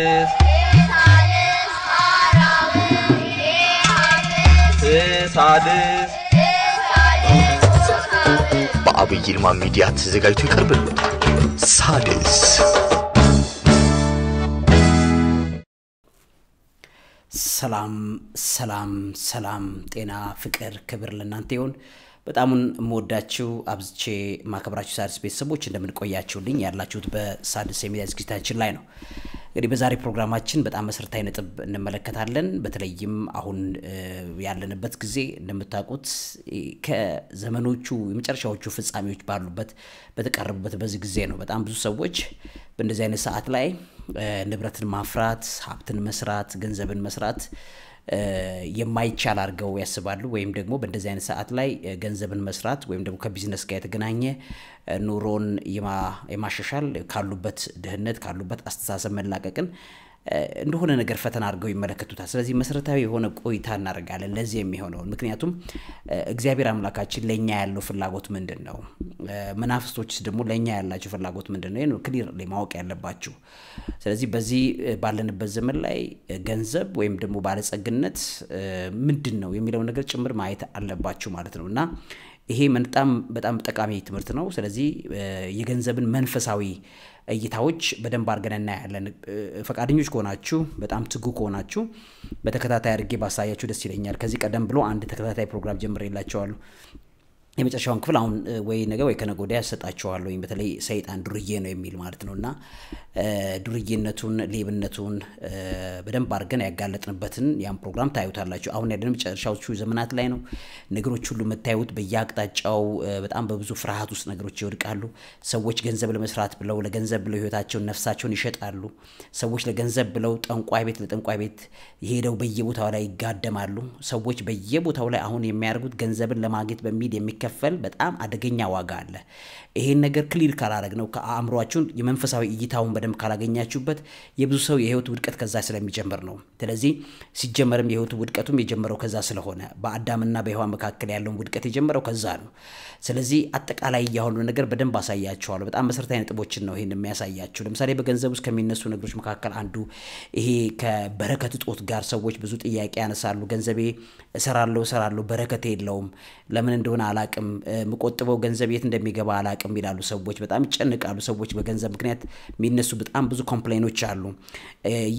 ሳልስ ሳልስ በአብይ ይልማ ሚዲያ ተዘጋጅቶ ይቀርብልዎታል። ሳድስ ሰላም ሰላም ሰላም፣ ጤና፣ ፍቅር፣ ክብር ለእናንተ ይሆን። በጣምን የምወዳችሁ አብዝቼ ማከብራችሁ ሳድስ ቤተሰቦች እንደምንቆያችሁልኝ ያላችሁት በሳድስ የሚዲያ ዝግጅታችን ላይ ነው። እንግዲህ በዛሬ ፕሮግራማችን በጣም መሰረታዊ ነጥብ እንመለከታለን። በተለይም አሁን ያለንበት ጊዜ እንደምታውቁት ከዘመኖቹ የመጨረሻዎቹ ፍጻሜዎች ባሉበት በተቃረቡበት በዚህ ጊዜ ነው። በጣም ብዙ ሰዎች በእንደዚህ አይነት ሰዓት ላይ ንብረትን ማፍራት፣ ሀብትን መስራት፣ ገንዘብን መስራት የማይቻል አድርገው ያስባሉ። ወይም ደግሞ በእንደዚህ አይነት ሰዓት ላይ ገንዘብን መስራት ወይም ደግሞ ከቢዝነስ ጋር የተገናኘ ኑሮን የማሻሻል ካሉበት ድህነት ካሉበት አስተሳሰብ መላቀቅን እንደሆነ ነገር ፈተና አድርገው ይመለከቱታል። ስለዚህ መሰረታዊ የሆነ ቆይታ እናደርጋለን ለዚህ የሚሆነውን። ምክንያቱም እግዚአብሔር አምላካችን ለእኛ ያለው ፍላጎት ምንድን ነው፣ መናፍስቶች ደግሞ ለእኛ ያላቸው ፍላጎት ምንድን ነው ክሊር ማወቅ ያለባችሁ። ስለዚህ በዚህ ባለንበት ዘመን ላይ ገንዘብ ወይም ደግሞ ባለጸግነት ምንድን ነው የሚለው ነገር ጭምር ማየት አለባችሁ ማለት ነው እና ይሄ በጣም በጣም ጠቃሚ ትምህርት ነው። ስለዚህ የገንዘብን መንፈሳዊ እይታዎች በደንብ አድርገን እናያለን። ፈቃደኞች ከሆናችሁ በጣም ትጉ ከሆናችሁ በተከታታይ አድርጌ ባሳያችሁ ደስ ይለኛል። ከዚህ ቀደም ብሎ አንድ ተከታታይ ፕሮግራም ጀምሬላቸዋለሁ። የመጨረሻውን ክፍል አሁን ወይ ነገ ወይ ከነገ ወዲያ በተለይ ሰይጣን ዱርዬ ነው የሚል ማለት ነው እና ዱርዬነቱን፣ ሌብነቱን በደንብ አድርገን ያጋለጥንበትን ያን ፕሮግራም ታዩታላችሁ። አሁን ያለን መጨረሻዎቹ ዘመናት ላይ ነው። ነገሮች ሁሉ የምታዩት በየአቅጣጫው በጣም በብዙ ፍርሃት ውስጥ ነገሮች ይወድቃሉ። ሰዎች ገንዘብ ለመስራት ብለው ለገንዘብ ብለው ህይወታቸውን ነፍሳቸውን ይሸጣሉ። ሰዎች ለገንዘብ ብለው ጠንቋይ ቤት ለጠንቋይ ቤት ሄደው በየቦታው ላይ ይጋደማሉ። ሰዎች በየቦታው ላይ አሁን የሚያደርጉት ገንዘብን ለማግኘት በሚል የሚ የሚከፈል በጣም አደገኛ ዋጋ አለ። ይሄን ነገር ክሊር ካላረግ ነው ከአእምሯችሁን የመንፈሳዊ እይታውን በደንብ ካላገኛችሁበት የብዙ ሰው የህይወት ውድቀት ከዛ ስለሚጀምር ነው። ስለዚህ ሲጀመርም የህይወት ውድቀቱም የጀመረው ከዛ ስለሆነ በአዳምና በህዋ መካከል ያለውን ውድቀት የጀመረው ከዛ ነው። ስለዚህ አጠቃላይ ያሁሉ ነገር በደንብ አሳያችኋለሁ። በጣም መሰረታዊ ነጥቦችን ነው ይህን የሚያሳያችሁ። ለምሳሌ በገንዘብ ውስጥ ከሚነሱ ነገሮች መካከል አንዱ ይሄ ከበረከት እጦት ጋር ሰዎች ብዙ ጥያቄ ያነሳሉ። ገንዘቤ እሰራለሁ እሰራለሁ፣ በረከት የለውም፣ ለምን እንደሆነ አላቅም፣ የምቆጥበው ገንዘብ የት እንደሚገባ አላቅም አላቅም ይላሉ ሰዎች፣ በጣም ይጨንቃሉ ሰዎች። በገንዘብ ምክንያት የሚነሱ በጣም ብዙ ኮምፕሌኖች አሉ።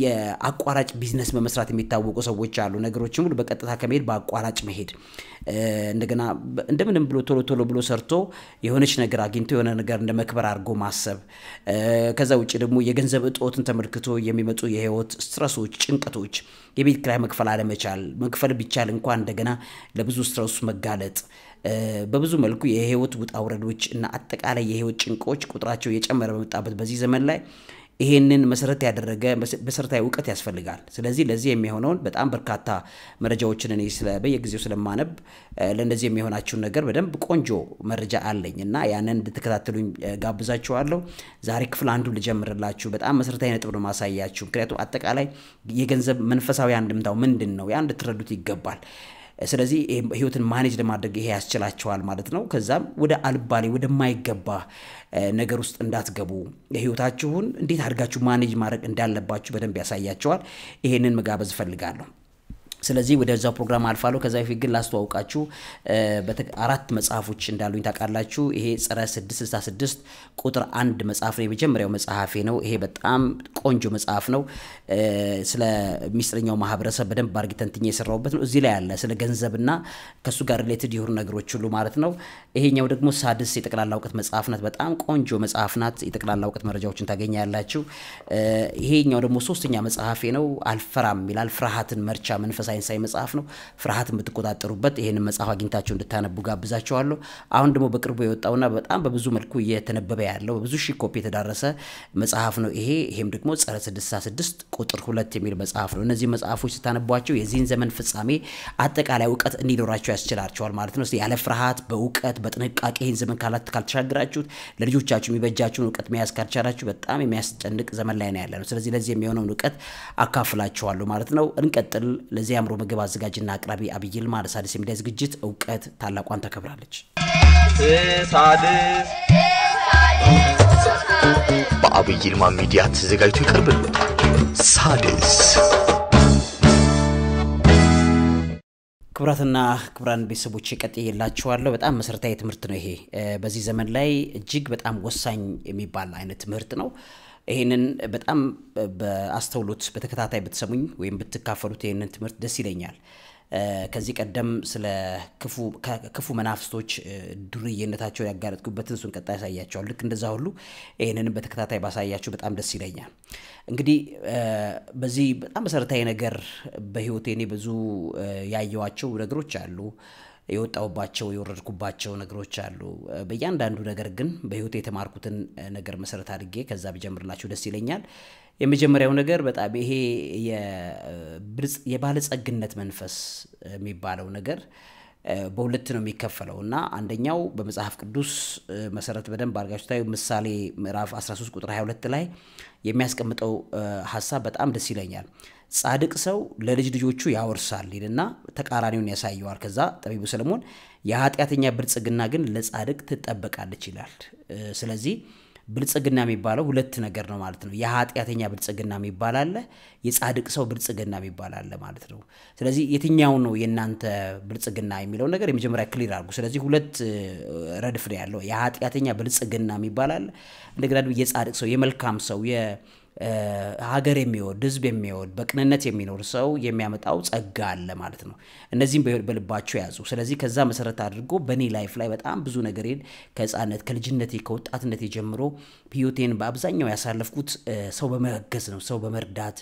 የአቋራጭ ቢዝነስ በመስራት የሚታወቁ ሰዎች አሉ። ነገሮችን ሁሉ በቀጥታ ከመሄድ በአቋራጭ መሄድ እንደገና እንደምንም ብሎ ቶሎ ቶሎ ብሎ ሰርቶ የሆነች ነገር አግኝቶ የሆነ ነገር እንደ መክበር አድርጎ ማሰብ። ከዛ ውጭ ደግሞ የገንዘብ እጦትን ተመልክቶ የሚመጡ የህይወት ስትረሶች፣ ጭንቀቶች፣ የቤት ክራይ መክፈል አለመቻል፣ መክፈል ቢቻል እንኳን እንደገና ለብዙ ስትረሱ መጋለጥ በብዙ መልኩ የህይወት ውጣ ውረዶች እና አጠቃላይ የህይወት ጭንቆች ቁጥራቸው እየጨመረ በመጣበት በዚህ ዘመን ላይ ይሄንን መሰረት ያደረገ መሰረታዊ እውቀት ያስፈልጋል። ስለዚህ ለዚህ የሚሆነውን በጣም በርካታ መረጃዎችን እኔ በየጊዜው ስለማነብ ለእንደዚህ የሚሆናችሁን ነገር በደንብ ቆንጆ መረጃ አለኝ እና ያንን እንድትከታተሉኝ ጋብዛችኋለሁ። ዛሬ ክፍል አንዱ ልጀምርላችሁ። በጣም መሰረታዊ ነጥብ ነው ማሳያችሁ፣ ምክንያቱም አጠቃላይ የገንዘብ መንፈሳዊ አንድምታው ምንድን ነው ያ እንድትረዱት ይገባል። ስለዚህ ህይወትን ማኔጅ ለማድረግ ይሄ ያስችላቸዋል ማለት ነው። ከዛም ወደ አልባሌ ወደማይገባ ነገር ውስጥ እንዳትገቡ ህይወታችሁን እንዴት አድርጋችሁ ማኔጅ ማድረግ እንዳለባችሁ በደንብ ያሳያቸዋል። ይሄንን መጋበዝ እፈልጋለሁ። ስለዚህ ወደዛው ፕሮግራም አልፋለሁ። ከዛ በፊት ግን ላስተዋውቃችሁ አራት መጽሐፎች እንዳሉኝ ታውቃላችሁ። ይሄ ጸረ 666 ቁጥር አንድ መጽሐፍ ነው። የመጀመሪያው መጽሐፌ ነው። ይሄ በጣም ቆንጆ መጽሐፍ ነው። ስለ ሚስጥረኛው ማህበረሰብ በደንብ አድርጌ ተንትኜ የሰራሁበት ነው። እዚህ ላይ አለ ስለ ገንዘብና ከእሱ ጋር ሪሌትድ የሆኑ ነገሮች ሁሉ ማለት ነው። ይሄኛው ደግሞ ሳድስ የጠቅላላ እውቀት መጽሐፍ ናት። በጣም ቆንጆ መጽሐፍ ናት። የጠቅላላ እውቀት መረጃዎችን ታገኛላችሁ። ይሄኛው ደግሞ ሶስተኛ መጽሐፌ ነው። አልፈራም ይላል። ፍርሃትን መርቻ መንፈሳ ሳይንሳዊ መጽሐፍ ነው። ፍርሃት የምትቆጣጠሩበት ይህንን መጽሐፍ አግኝታችሁ እንድታነቡ ጋብዛችኋለሁ። አሁን ደግሞ በቅርቡ የወጣውና በጣም በብዙ መልኩ እየተነበበ ያለው በብዙ ሺህ ኮፒ የተዳረሰ መጽሐፍ ነው ይሄ። ይሄም ደግሞ ጸረ 66 ቁጥር ሁለት የሚል መጽሐፍ ነው። እነዚህ መጽሐፎች ስታነቧቸው የዚህን ዘመን ፍጻሜ አጠቃላይ እውቀት እንዲኖራቸው ያስችላቸዋል ማለት ነው። ያለ ፍርሃት በእውቀት በጥንቃቄ ይህን ዘመን ካልተሻገራችሁት ለልጆቻችሁ የሚበጃችሁን እውቀት መያዝ ካልቻላችሁ በጣም የሚያስጨንቅ ዘመን ላይ ነው ያለ ነው። ስለዚህ ለዚህ የሚሆነውን እውቀት አካፍላችኋለሁ ማለት ነው። እንቀጥል ለዚያ የሚያምሩ ምግብ አዘጋጅና አቅራቢ አብይ ይልማ ለሣድስ የሚዲያ ዝግጅት እውቀት ታላቋን ተከብራለች። በአብይ ይልማ ሚዲያ ተዘጋጅቶ ይቀርብልታል። ሣድስ ክቡራትና ክቡራን ቤተሰቦች ቀጥዬላችኋለሁ። በጣም መሰረታዊ ትምህርት ነው ይሄ። በዚህ ዘመን ላይ እጅግ በጣም ወሳኝ የሚባል አይነት ትምህርት ነው። ይህንን በጣም በአስተውሎት በተከታታይ ብትሰሙኝ ወይም ብትካፈሉት ይህንን ትምህርት ደስ ይለኛል። ከዚህ ቀደም ስለ ክፉ መናፍስቶች ዱርዬነታቸውን ያጋለጥኩበትን እሱን ቀጣ ያሳያቸዋል። ልክ እንደዛ ሁሉ ይህንንም በተከታታይ ባሳያቸው በጣም ደስ ይለኛል። እንግዲህ በዚህ በጣም መሰረታዊ ነገር በህይወቴ እኔ ብዙ ያየዋቸው ነገሮች አሉ። የወጣውባቸው የወረድኩባቸው ነገሮች አሉ። በእያንዳንዱ ነገር ግን በህይወት የተማርኩትን ነገር መሰረት አድርጌ ከዛ ቢጀምርላችሁ ደስ ይለኛል። የመጀመሪያው ነገር በጣም ይሄ የባለጸግነት መንፈስ የሚባለው ነገር በሁለት ነው የሚከፈለው እና አንደኛው በመጽሐፍ ቅዱስ መሰረት በደንብ አድርጋችሁ ታዩ ምሳሌ ምዕራፍ 13 ቁጥር 22 ላይ የሚያስቀምጠው ሀሳብ በጣም ደስ ይለኛል። ጻድቅ ሰው ለልጅ ልጆቹ ያወርሳል ይልና ተቃራኒውን ያሳየዋል። ከዛ ጠቢቡ ሰለሞን የኃጢአተኛ ብልጽግና ግን ለጻድቅ ትጠበቃለች ይላል። ስለዚህ ብልጽግና የሚባለው ሁለት ነገር ነው ማለት ነው። የኃጢአተኛ ብልጽግና የሚባል አለ፣ የጻድቅ ሰው ብልጽግና የሚባል አለ ማለት ነው። ስለዚህ የትኛው ነው የእናንተ ብልጽግና የሚለው ነገር የመጀመሪያ ክሊር አድርጉ። ስለዚህ ሁለት ረድፍ ነው ያለው። የኃጢአተኛ ብልጽግና የሚባል አለ፣ እንደገና የጻድቅ ሰው የመልካም ሰው ሀገር የሚወድ ህዝብ የሚወድ በቅንነት የሚኖር ሰው የሚያመጣው ጸጋ አለ ማለት ነው። እነዚህም በልባቸው ያዙ። ስለዚህ ከዛ መሰረት አድርጎ በእኔ ላይፍ ላይ በጣም ብዙ ነገሬን ከህፃነት ከልጅነቴ ከወጣትነቴ ጀምሮ ህይወቴን በአብዛኛው ያሳለፍኩት ሰው በመገዝ ነው። ሰው በመርዳት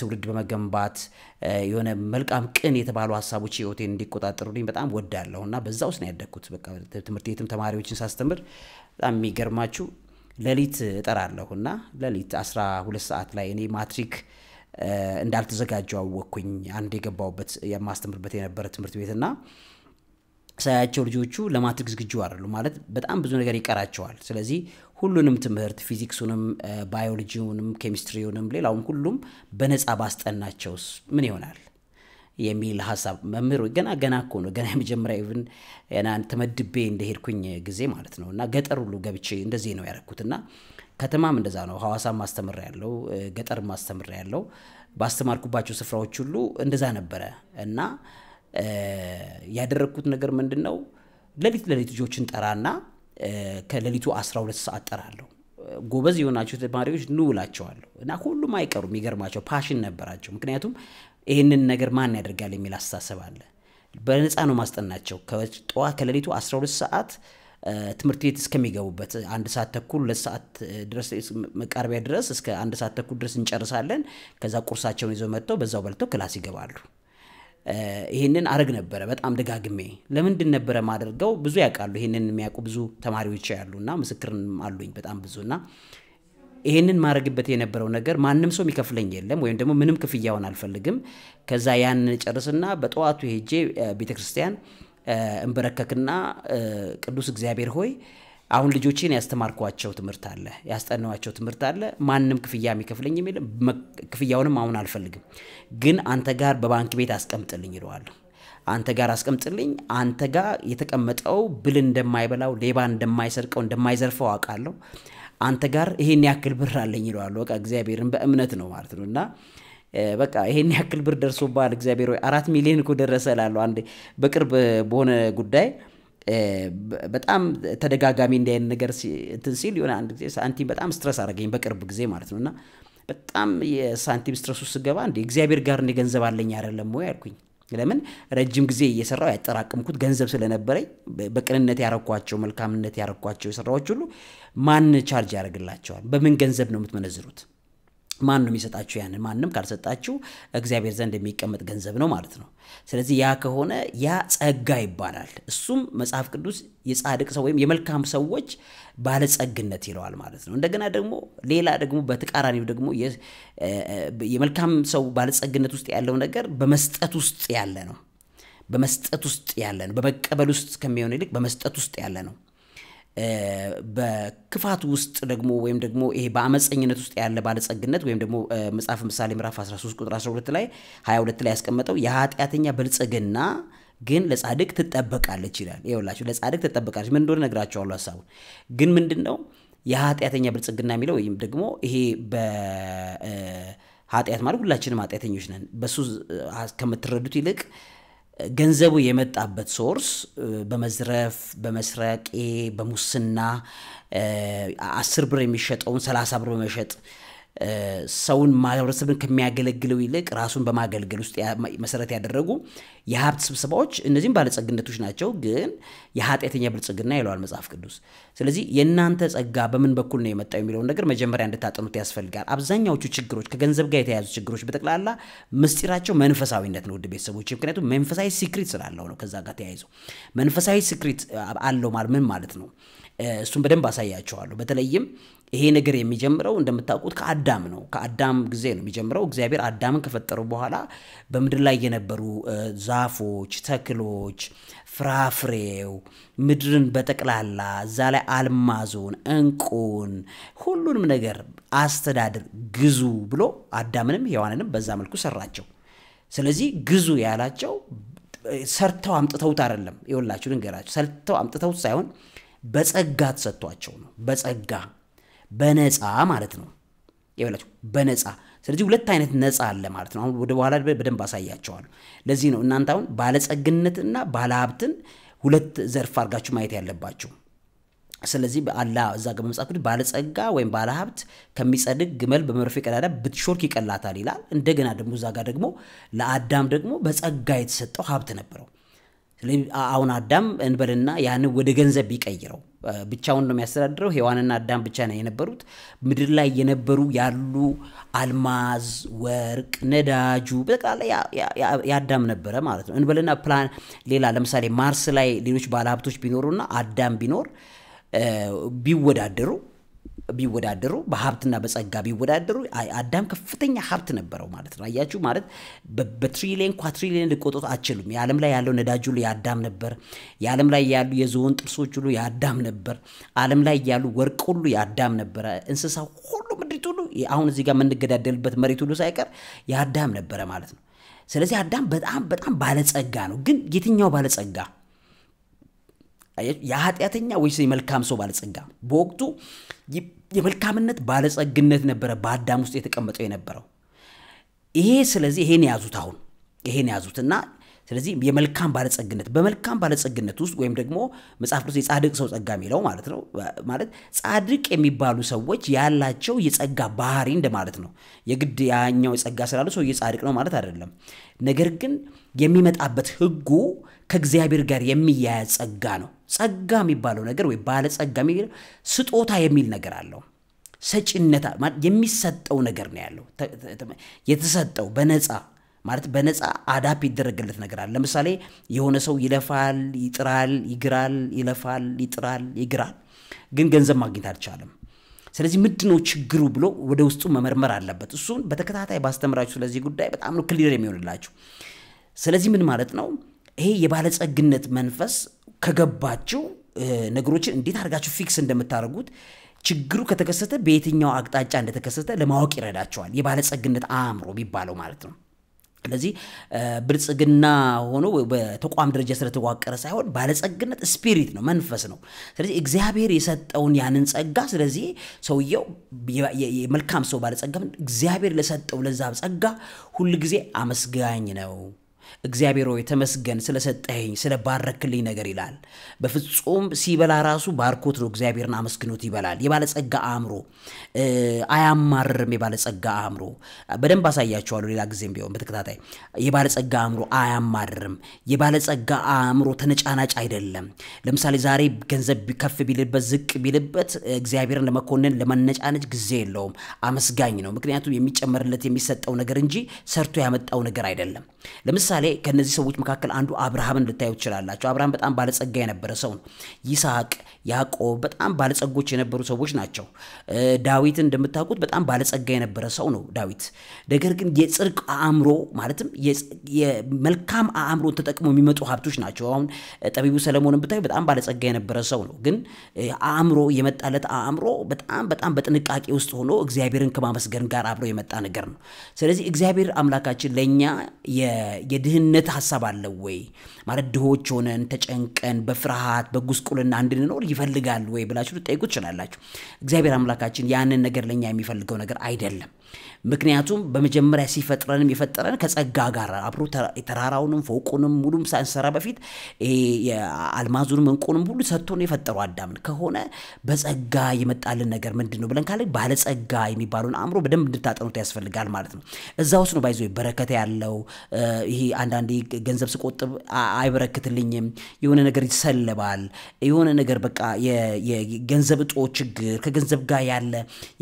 ትውልድ በመገንባት የሆነ መልካም ቅን የተባሉ ሀሳቦች ህይወቴን እንዲቆጣጠሩልኝ በጣም ወዳለሁ እና በዛ ውስጥ ነው ያደግኩት። በቃ ትምህርት ቤትም ተማሪዎችን ሳስተምር በጣም የሚገርማችሁ ሌሊት እጠራለሁ እና ሌሊት 12 ሰዓት ላይ እኔ ማትሪክ እንዳልተዘጋጀ አወቅኩኝ። አንድ የገባውበት የማስተምርበት የነበረ ትምህርት ቤት እና ሳያቸው ልጆቹ ለማትሪክ ዝግጁ አይደሉ ማለት በጣም ብዙ ነገር ይቀራቸዋል። ስለዚህ ሁሉንም ትምህርት ፊዚክሱንም፣ ባዮሎጂውንም፣ ኬሚስትሪውንም ሌላውም ሁሉም በነፃ ባስጠናቸውስ ምን ይሆናል? የሚል ሀሳብ መምህር ገና ገና እኮ ነው ገና የመጀመሪያ ኢቭን ተመድቤ እንደሄድኩኝ ጊዜ ማለት ነው እና ገጠር ሁሉ ገብቼ እንደዚህ ነው ያደረግኩት እና ከተማም እንደዛ ነው። ሐዋሳ ማስተምር ያለው ገጠር ማስተምር ያለው ባስተማርኩባቸው ስፍራዎች ሁሉ እንደዛ ነበረ እና ያደረግኩት ነገር ምንድን ነው? ሌሊት ለሌሊት ልጆችን ጠራና ከሌሊቱ 12 ሰዓት ጠራለሁ። ጎበዝ የሆናቸው ተማሪዎች ንውላቸዋለሁ እና ሁሉም አይቀሩም። የሚገርማቸው ፓሽን ነበራቸው። ምክንያቱም ይህንን ነገር ማን ያደርጋል የሚል አስተሳሰብ አለ። በነፃ ነው ማስጠናቸው። ጠዋት ከሌሊቱ 12 ሰዓት ትምህርት ቤት እስከሚገቡበት አንድ ሰዓት ተኩል ሁለት ሰዓት ድረስ መቃረቢያ ድረስ እስከ አንድ ሰዓት ተኩል ድረስ እንጨርሳለን። ከዛ ቁርሳቸውን ይዘው መጥተው በዛው በልተው ክላስ ይገባሉ። ይህንን አረግ ነበረ በጣም ደጋግሜ። ለምንድን ነበረ ማደርገው? ብዙ ያውቃሉ፣ ይህንን የሚያውቁ ብዙ ተማሪዎች ያሉና ምስክርን አሉኝ በጣም ብዙና ይህንን ማድረግበት የነበረው ነገር ማንም ሰው የሚከፍለኝ የለም ወይም ደግሞ ምንም ክፍያውን አልፈልግም። ከዛ ያንን ጨርስና በጠዋቱ ሄጄ ቤተክርስቲያን እንበረከክና ቅዱስ እግዚአብሔር ሆይ አሁን ልጆቼን ያስተማርኳቸው ትምህርት አለ፣ ያስጠነዋቸው ትምህርት አለ። ማንም ክፍያ የሚከፍለኝ የሚል ክፍያውንም አሁን አልፈልግም፣ ግን አንተ ጋር በባንክ ቤት አስቀምጥልኝ ይለዋል አንተ ጋር አስቀምጥልኝ። አንተ ጋር የተቀመጠው ብል እንደማይበላው ሌባ እንደማይሰርቀው እንደማይዘርፈው አውቃለሁ። አንተ ጋር ይሄን ያክል ብር አለኝ ይለዋል። በቃ እግዚአብሔርን በእምነት ነው ማለት ነው እና በቃ ይሄን ያክል ብር ደርሶባል እግዚአብሔር ወይ አራት ሚሊዮን እኮ ደረሰ እላለሁ። አንድ በቅርብ በሆነ ጉዳይ በጣም ተደጋጋሚ እንዲህ ነገር እንትን ሲል የሆነ አንድ ጊዜ ሳንቲም በጣም ስትረስ አደረገኝ በቅርብ ጊዜ ማለት ነው እና በጣም የሳንቲም ስትረስ ውስጥ ስገባ እንዲ እግዚአብሔር ጋር እንደ ገንዘብ አለኝ አይደለም ወይ አልኩኝ። ለምን ረጅም ጊዜ እየሰራው ያጠራቅምኩት ገንዘብ ስለነበረኝ በቅንነት ያረኳቸው መልካምነት ያረኳቸው የሰራዎች ሁሉ ማን ቻርጅ ያደርግላቸዋል? በምን ገንዘብ ነው የምትመነዝሩት? ማን ነው የሚሰጣችሁ? ያንን ማንም ካልሰጣችሁ እግዚአብሔር ዘንድ የሚቀመጥ ገንዘብ ነው ማለት ነው። ስለዚህ ያ ከሆነ ያ ጸጋ ይባላል። እሱም መጽሐፍ ቅዱስ የጻድቅ ሰው ወይም የመልካም ሰዎች ባለጸግነት ይለዋል ማለት ነው። እንደገና ደግሞ ሌላ ደግሞ በተቃራኒው ደግሞ የመልካም ሰው ባለጸግነት ውስጥ ያለው ነገር በመስጠት ውስጥ ያለ ነው። በመስጠት ውስጥ ያለ ነው። በመቀበል ውስጥ ከሚሆን ይልቅ በመስጠት ውስጥ ያለ ነው። በክፋት ውስጥ ደግሞ ወይም ደግሞ ይሄ በአመፀኝነት ውስጥ ያለ ባለጸግነት ወይም ደግሞ መጽሐፍ ምሳሌ ምዕራፍ 13 ቁጥር 12 ላይ 22 ላይ ያስቀመጠው የኃጢአተኛ ብልጽግና ግን ለጻድቅ ትጠበቃለች ይላል። ይኸውላችሁ ለጻድቅ ትጠበቃለች ምን እንደሆነ ነግራቸዋሉ። ሀሳቡን ግን ምንድን ነው የኃጢአተኛ ብልጽግና የሚለው ወይም ደግሞ ይሄ በኃጢአት ማለት ሁላችንም ኃጢአተኞች ነን። በሱ ከምትረዱት ይልቅ ገንዘቡ የመጣበት ሶርስ በመዝረፍ፣ በመስረቄ፣ በሙስና አስር ብር የሚሸጠውን ሰላሳ ብር በመሸጥ ሰውን ማህበረሰብን ከሚያገለግለው ይልቅ ራሱን በማገልገል ውስጥ መሰረት ያደረጉ የሀብት ስብሰባዎች እነዚህም ባለጸግነቶች ናቸው፣ ግን የኃጢአተኛ ብልጽግና ይለዋል መጽሐፍ ቅዱስ። ስለዚህ የእናንተ ጸጋ በምን በኩል ነው የመጣው የሚለውን ነገር መጀመሪያ እንድታጠኑት ያስፈልጋል። አብዛኛዎቹ ችግሮች ከገንዘብ ጋር የተያያዙ ችግሮች በጠቅላላ ምስጢራቸው መንፈሳዊነት ነው፣ ውድ ቤተሰቦች። ምክንያቱም መንፈሳዊ ሲክሪት ስላለው ነው። ከዛ ጋር ተያይዘው መንፈሳዊ ሲክሪት አለው ማለት ምን ማለት ነው? እሱን በደንብ አሳያቸዋለሁ። በተለይም ይሄ ነገር የሚጀምረው እንደምታውቁት ከአዳም ነው። ከአዳም ጊዜ ነው የሚጀምረው። እግዚአብሔር አዳምን ከፈጠሩ በኋላ በምድር ላይ የነበሩ ዛፎች፣ ተክሎች፣ ፍራፍሬው፣ ምድርን በጠቅላላ እዛ ላይ አልማዞን፣ እንቁን፣ ሁሉንም ነገር አስተዳድር፣ ግዙ ብሎ አዳምንም ሔዋንንም በዛ መልኩ ሰራቸው። ስለዚህ ግዙ ያላቸው ሰርተው አምጥተውት አይደለም። ይኸውላችሁ ልንገራችሁ፣ ሰርተው አምጥተውት ሳይሆን በጸጋ ተሰጥቷቸው ነው። በጸጋ በነፃ ማለት ነው የበላቸው በነፃ ስለዚህ ሁለት አይነት ነፃ አለ ማለት ነው። አሁን ወደ በኋላ በደንብ አሳያቸዋለሁ። ለዚህ ነው እናንተ አሁን ባለጸግነትና ባለሀብትን ሁለት ዘርፍ አድርጋችሁ ማየት ያለባችሁ። ስለዚህ አላ እዛ ጋር በመጽሐፍ ቅዱስ ባለጸጋ ወይም ባለሀብት ከሚጸድቅ ግመል በመርፌ ቀዳዳ ብትሾልክ ይቀላታል ይላል። እንደገና ደግሞ እዛ ጋር ደግሞ ለአዳም ደግሞ በጸጋ የተሰጠው ሀብት ነበረው። አሁን አዳም እንበልና ያን ወደ ገንዘብ ቢቀይረው ብቻውን ነው የሚያስተዳድረው። ሔዋንና አዳም ብቻ ነው የነበሩት። ምድር ላይ የነበሩ ያሉ አልማዝ፣ ወርቅ፣ ነዳጁ በጠቅላላ የአዳም ነበረ ማለት ነው። እንበልና ፕላን ሌላ ለምሳሌ ማርስ ላይ ሌሎች ባለሀብቶች ቢኖሩና አዳም ቢኖር ቢወዳደሩ ቢወዳደሩ በሀብትና በጸጋ ቢወዳደሩ አዳም ከፍተኛ ሀብት ነበረው ማለት ነው። አያችሁ ማለት በትሪሊየን ኳትሪሊየን ሊቆጥሩት አችሉም። የዓለም ላይ ያለው ነዳጅ ሁሉ የአዳም ነበር። የዓለም ላይ ያሉ የዝሆን ጥርሶች ሁሉ የአዳም ነበር። ዓለም ላይ ያሉ ወርቅ ሁሉ የአዳም ነበረ። እንስሳ ሁሉ፣ ምድሪት ሁሉ፣ አሁን እዚህ ጋር የምንገዳደልበት መሬት ሁሉ ሳይቀር የአዳም ነበረ ማለት ነው። ስለዚህ አዳም በጣም በጣም ባለጸጋ ነው። ግን የትኛው ባለጸጋ? የኃጢአተኛ ወይስ የመልካም ሰው ባለጸጋ? በወቅቱ የመልካምነት ባለጸግነት ነበረ በአዳም ውስጥ የተቀመጠው የነበረው ይሄ። ስለዚህ ይሄን ያዙት አሁን ይሄን ያዙትና ስለዚህ የመልካም ባለጸግነት በመልካም ባለጸግነት ውስጥ ወይም ደግሞ መጽሐፍ ቅዱስ የጻድቅ ሰው ጸጋ የሚለው ማለት ነው ማለት ጻድቅ የሚባሉ ሰዎች ያላቸው የጸጋ ባህሪ እንደማለት ነው። የግድ ያኛው የጸጋ ስላለ ሰው ጻድቅ ነው ማለት አይደለም። ነገር ግን የሚመጣበት ህጉ ከእግዚአብሔር ጋር የሚያያዝ ጸጋ ነው። ጸጋ የሚባለው ነገር ወይ ባለጸጋ የሚለው ስጦታ የሚል ነገር አለው። ሰጪነት የሚሰጠው ነገር ነው ያለው የተሰጠው በነፃ ማለት በነፃ አዳፕ ይደረግለት ነገር አለ። ለምሳሌ የሆነ ሰው ይለፋል፣ ይጥራል፣ ይግራል፣ ይለፋል፣ ይጥራል፣ ይግራል፣ ግን ገንዘብ ማግኘት አልቻለም። ስለዚህ ምንድነው ችግሩ ብሎ ወደ ውስጡ መመርመር አለበት። እሱን በተከታታይ ባስተምራችሁ ስለዚህ ጉዳይ በጣም ነው ክሊር የሚሆንላችሁ። ስለዚህ ምን ማለት ነው? ይሄ የባለጸግነት መንፈስ ከገባችሁ ነገሮችን እንዴት አድርጋችሁ ፊክስ እንደምታደርጉት ችግሩ ከተከሰተ በየትኛው አቅጣጫ እንደተከሰተ ለማወቅ ይረዳቸዋል። የባለጸግነት አእምሮ የሚባለው ማለት ነው። ስለዚህ ብልጽግና ሆኖ በተቋም ደረጃ ስለተዋቀረ ሳይሆን ባለጸግነት ስፒሪት ነው፣ መንፈስ ነው። ስለዚህ እግዚአብሔር የሰጠውን ያንን ጸጋ፣ ስለዚህ ሰውየው የመልካም ሰው ባለጸጋ እግዚአብሔር ለሰጠው ለዛ ጸጋ ሁልጊዜ አመስጋኝ ነው። እግዚአብሔር ሆይ ተመስገን ስለሰጠኸኝ ስለባረክልኝ ነገር ይላል። በፍጹም ሲበላ ራሱ ባርኮት ነው። እግዚአብሔርን አመስግኖት ይበላል። የባለጸጋ አእምሮ አያማርርም። የባለጸጋ አእምሮ በደንብ አሳያቸዋለሁ። ሌላ ጊዜም ቢሆን በተከታታይ የባለጸጋ አእምሮ አያማርርም። የባለጸጋ አእምሮ ተነጫናጭ አይደለም። ለምሳሌ ዛሬ ገንዘብ ከፍ ቢልበት ዝቅ ቢልበት እግዚአብሔርን ለመኮንን ለመነጫነጭ ጊዜ የለውም። አመስጋኝ ነው። ምክንያቱም የሚጨመርለት የሚሰጠው ነገር እንጂ ሰርቶ ያመጣው ነገር አይደለም። ለምሳሌ ለምሳሌ ከነዚህ ሰዎች መካከል አንዱ አብርሃምን ልታዩ ትችላላቸው። አብርሃም በጣም ባለጸጋ የነበረ ሰው ነው። ይስሐቅ ያዕቆብ በጣም ባለጸጎች የነበሩ ሰዎች ናቸው። ዳዊት እንደምታውቁት በጣም ባለጸጋ የነበረ ሰው ነው ዳዊት። ነገር ግን የጽድቅ አእምሮ ማለትም የመልካም አእምሮ ተጠቅሞ የሚመጡ ሀብቶች ናቸው። አሁን ጠቢቡ ሰለሞንን ብታዩ በጣም ባለጸጋ የነበረ ሰው ነው። ግን አእምሮ የመጣለት አእምሮ በጣም በጣም በጥንቃቄ ውስጥ ሆኖ እግዚአብሔርን ከማመስገን ጋር አብሮ የመጣ ነገር ነው። ስለዚህ እግዚአብሔር አምላካችን ለእኛ የድህነት ሀሳብ አለው ወይ ማለት ድሆች ሆነን ተጨንቀን በፍርሃት በጉስቁልና እንድንኖር ይፈልጋል ወይ ብላችሁ ልጠይቁ ትችላላችሁ። እግዚአብሔር አምላካችን ያንን ነገር ለእኛ የሚፈልገው ነገር አይደለም። ምክንያቱም በመጀመሪያ ሲፈጥረንም የፈጠረን ከጸጋ ጋር አብሮ ተራራውንም ፎቁንም ሙሉም ሳንሰራ በፊት የአልማዙንም እንቁንም ሁሉ ነው የፈጠረው አዳምን ከሆነ በጸጋ የመጣልን ነገር ምንድን ነው ብለን ካለ ባለጸጋ የሚባለውን አእምሮ በደንብ እንድታጠኑት ያስፈልጋል ማለት ነው። እዛ ውስጥ ነው ባይዞ በረከት ያለው። ይሄ አንዳንዴ ገንዘብ ስቆጥብ አይበረክትልኝም፣ የሆነ ነገር ይሰለባል፣ የሆነ ነገር በቃ የገንዘብ እጦ ችግር ከገንዘብ ጋር ያለ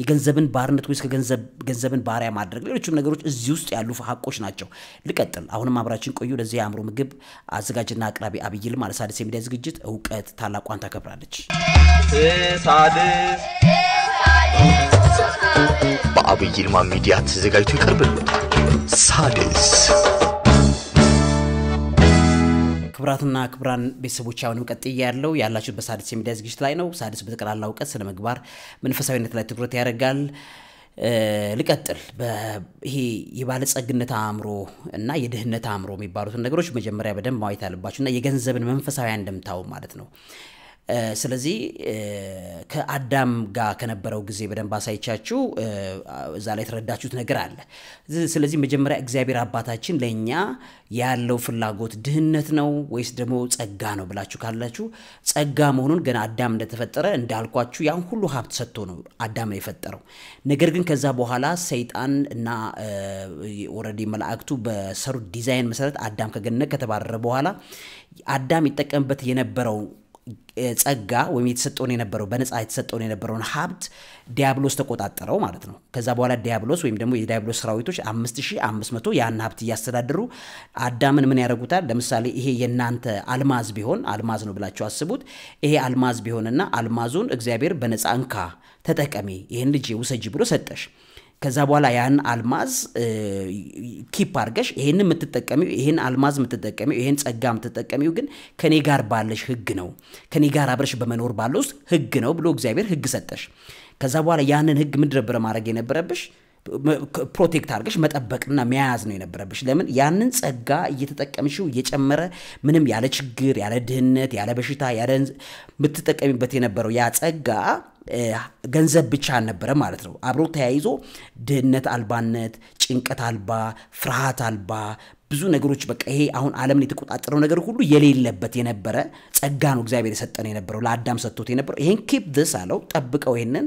የገንዘብን ባርነት ወይስ ከገንዘብን ባሪያ ማድረግ፣ ሌሎችም ነገሮች እዚህ ውስጥ ያሉ ሀቆች ናቸው። ልቀጥል። አሁንም አብራችን ቆዩ። ለዚህ የአእምሮ ምግብ አዘጋጅና አቅራቢ አብይ ይልማ ለሣድስ የሚዲያ ዝግጅት እውቀት ታላቋን ታከብራለች። በአብይ ይልማ ሚዲያ ተዘጋጅቶ ይቀርብልዎታል። ሣድስ ክብራትና ክብራን ቤተሰቦች አሁንም ቀጥዬ ያለው ያላችሁት በሣድስ የሚዲያ ዝግጅት ላይ ነው። ሣድስ በጠቅላላ እውቀት፣ ስነ ምግባር፣ መንፈሳዊነት ላይ ትኩረት ያደርጋል። ልቀጥል። ይሄ የባለጸግነት አእምሮ እና የድህነት አእምሮ የሚባሉትን ነገሮች መጀመሪያ በደንብ ማየት ያለባቸው እና የገንዘብን መንፈሳዊ አንድምታው ማለት ነው። ስለዚህ ከአዳም ጋር ከነበረው ጊዜ በደንብ አሳይቻችሁ እዛ ላይ የተረዳችሁት ነገር አለ። ስለዚህ መጀመሪያ እግዚአብሔር አባታችን ለእኛ ያለው ፍላጎት ድህነት ነው ወይስ ደግሞ ጸጋ ነው ብላችሁ ካላችሁ ጸጋ መሆኑን ገና አዳም እንደተፈጠረ እንዳልኳችሁ ያን ሁሉ ሀብት ሰጥቶ ነው አዳም የፈጠረው። ነገር ግን ከዛ በኋላ ሰይጣን እና ወረዲ መላእክቱ በሰሩት ዲዛይን መሰረት አዳም ከገነት ከተባረረ በኋላ አዳም ይጠቀምበት የነበረው ጸጋ ወይም የተሰጠውን የነበረው በነፃ የተሰጠውን የነበረውን ሀብት ዲያብሎስ ተቆጣጠረው ማለት ነው። ከዛ በኋላ ዲያብሎስ ወይም ደግሞ የዲያብሎስ ሰራዊቶች 5500 ያን ሀብት እያስተዳደሩ አዳምን ምን ያደርጉታል? ለምሳሌ ይሄ የእናንተ አልማዝ ቢሆን አልማዝ ነው ብላችሁ አስቡት። ይሄ አልማዝ ቢሆንና አልማዙን እግዚአብሔር በነፃ እንካ ተጠቀሚ፣ ይህን ልጅ ውሰጂ ብሎ ሰጠሽ። ከዛ በኋላ ያን አልማዝ ኪፕ አርገሽ ይሄን የምትጠቀሚው ይሄን አልማዝ የምትጠቀሚው ይሄን ጸጋ የምትጠቀሚው ግን ከኔ ጋር ባለሽ ህግ ነው፣ ከኔ ጋር አብረሽ በመኖር ባለ ውስጥ ህግ ነው ብሎ እግዚአብሔር ህግ ሰጠሽ። ከዛ በኋላ ያንን ህግ ምድረብረ ማድረግ የነበረብሽ ፕሮቴክት አድርገሽ መጠበቅና መያዝ ነው የነበረብሽ። ለምን ያንን ጸጋ እየተጠቀምሽው እየጨመረ ምንም ያለ ችግር፣ ያለ ድህነት፣ ያለ በሽታ ያለ የምትጠቀሚበት የነበረው ያ ጸጋ ገንዘብ ብቻ አልነበረ ማለት ነው። አብሮ ተያይዞ ድህነት አልባነት፣ ጭንቀት አልባ፣ ፍርሃት አልባ፣ ብዙ ነገሮች በቃ ይሄ አሁን ዓለምን የተቆጣጠረው ነገር ሁሉ የሌለበት የነበረ ጸጋ ነው እግዚአብሔር የሰጠነው የነበረው ለአዳም ሰጥቶት የነበረው። ይሄን ኬፕ ድስ አለው፣ ጠብቀው፣ ይሄንን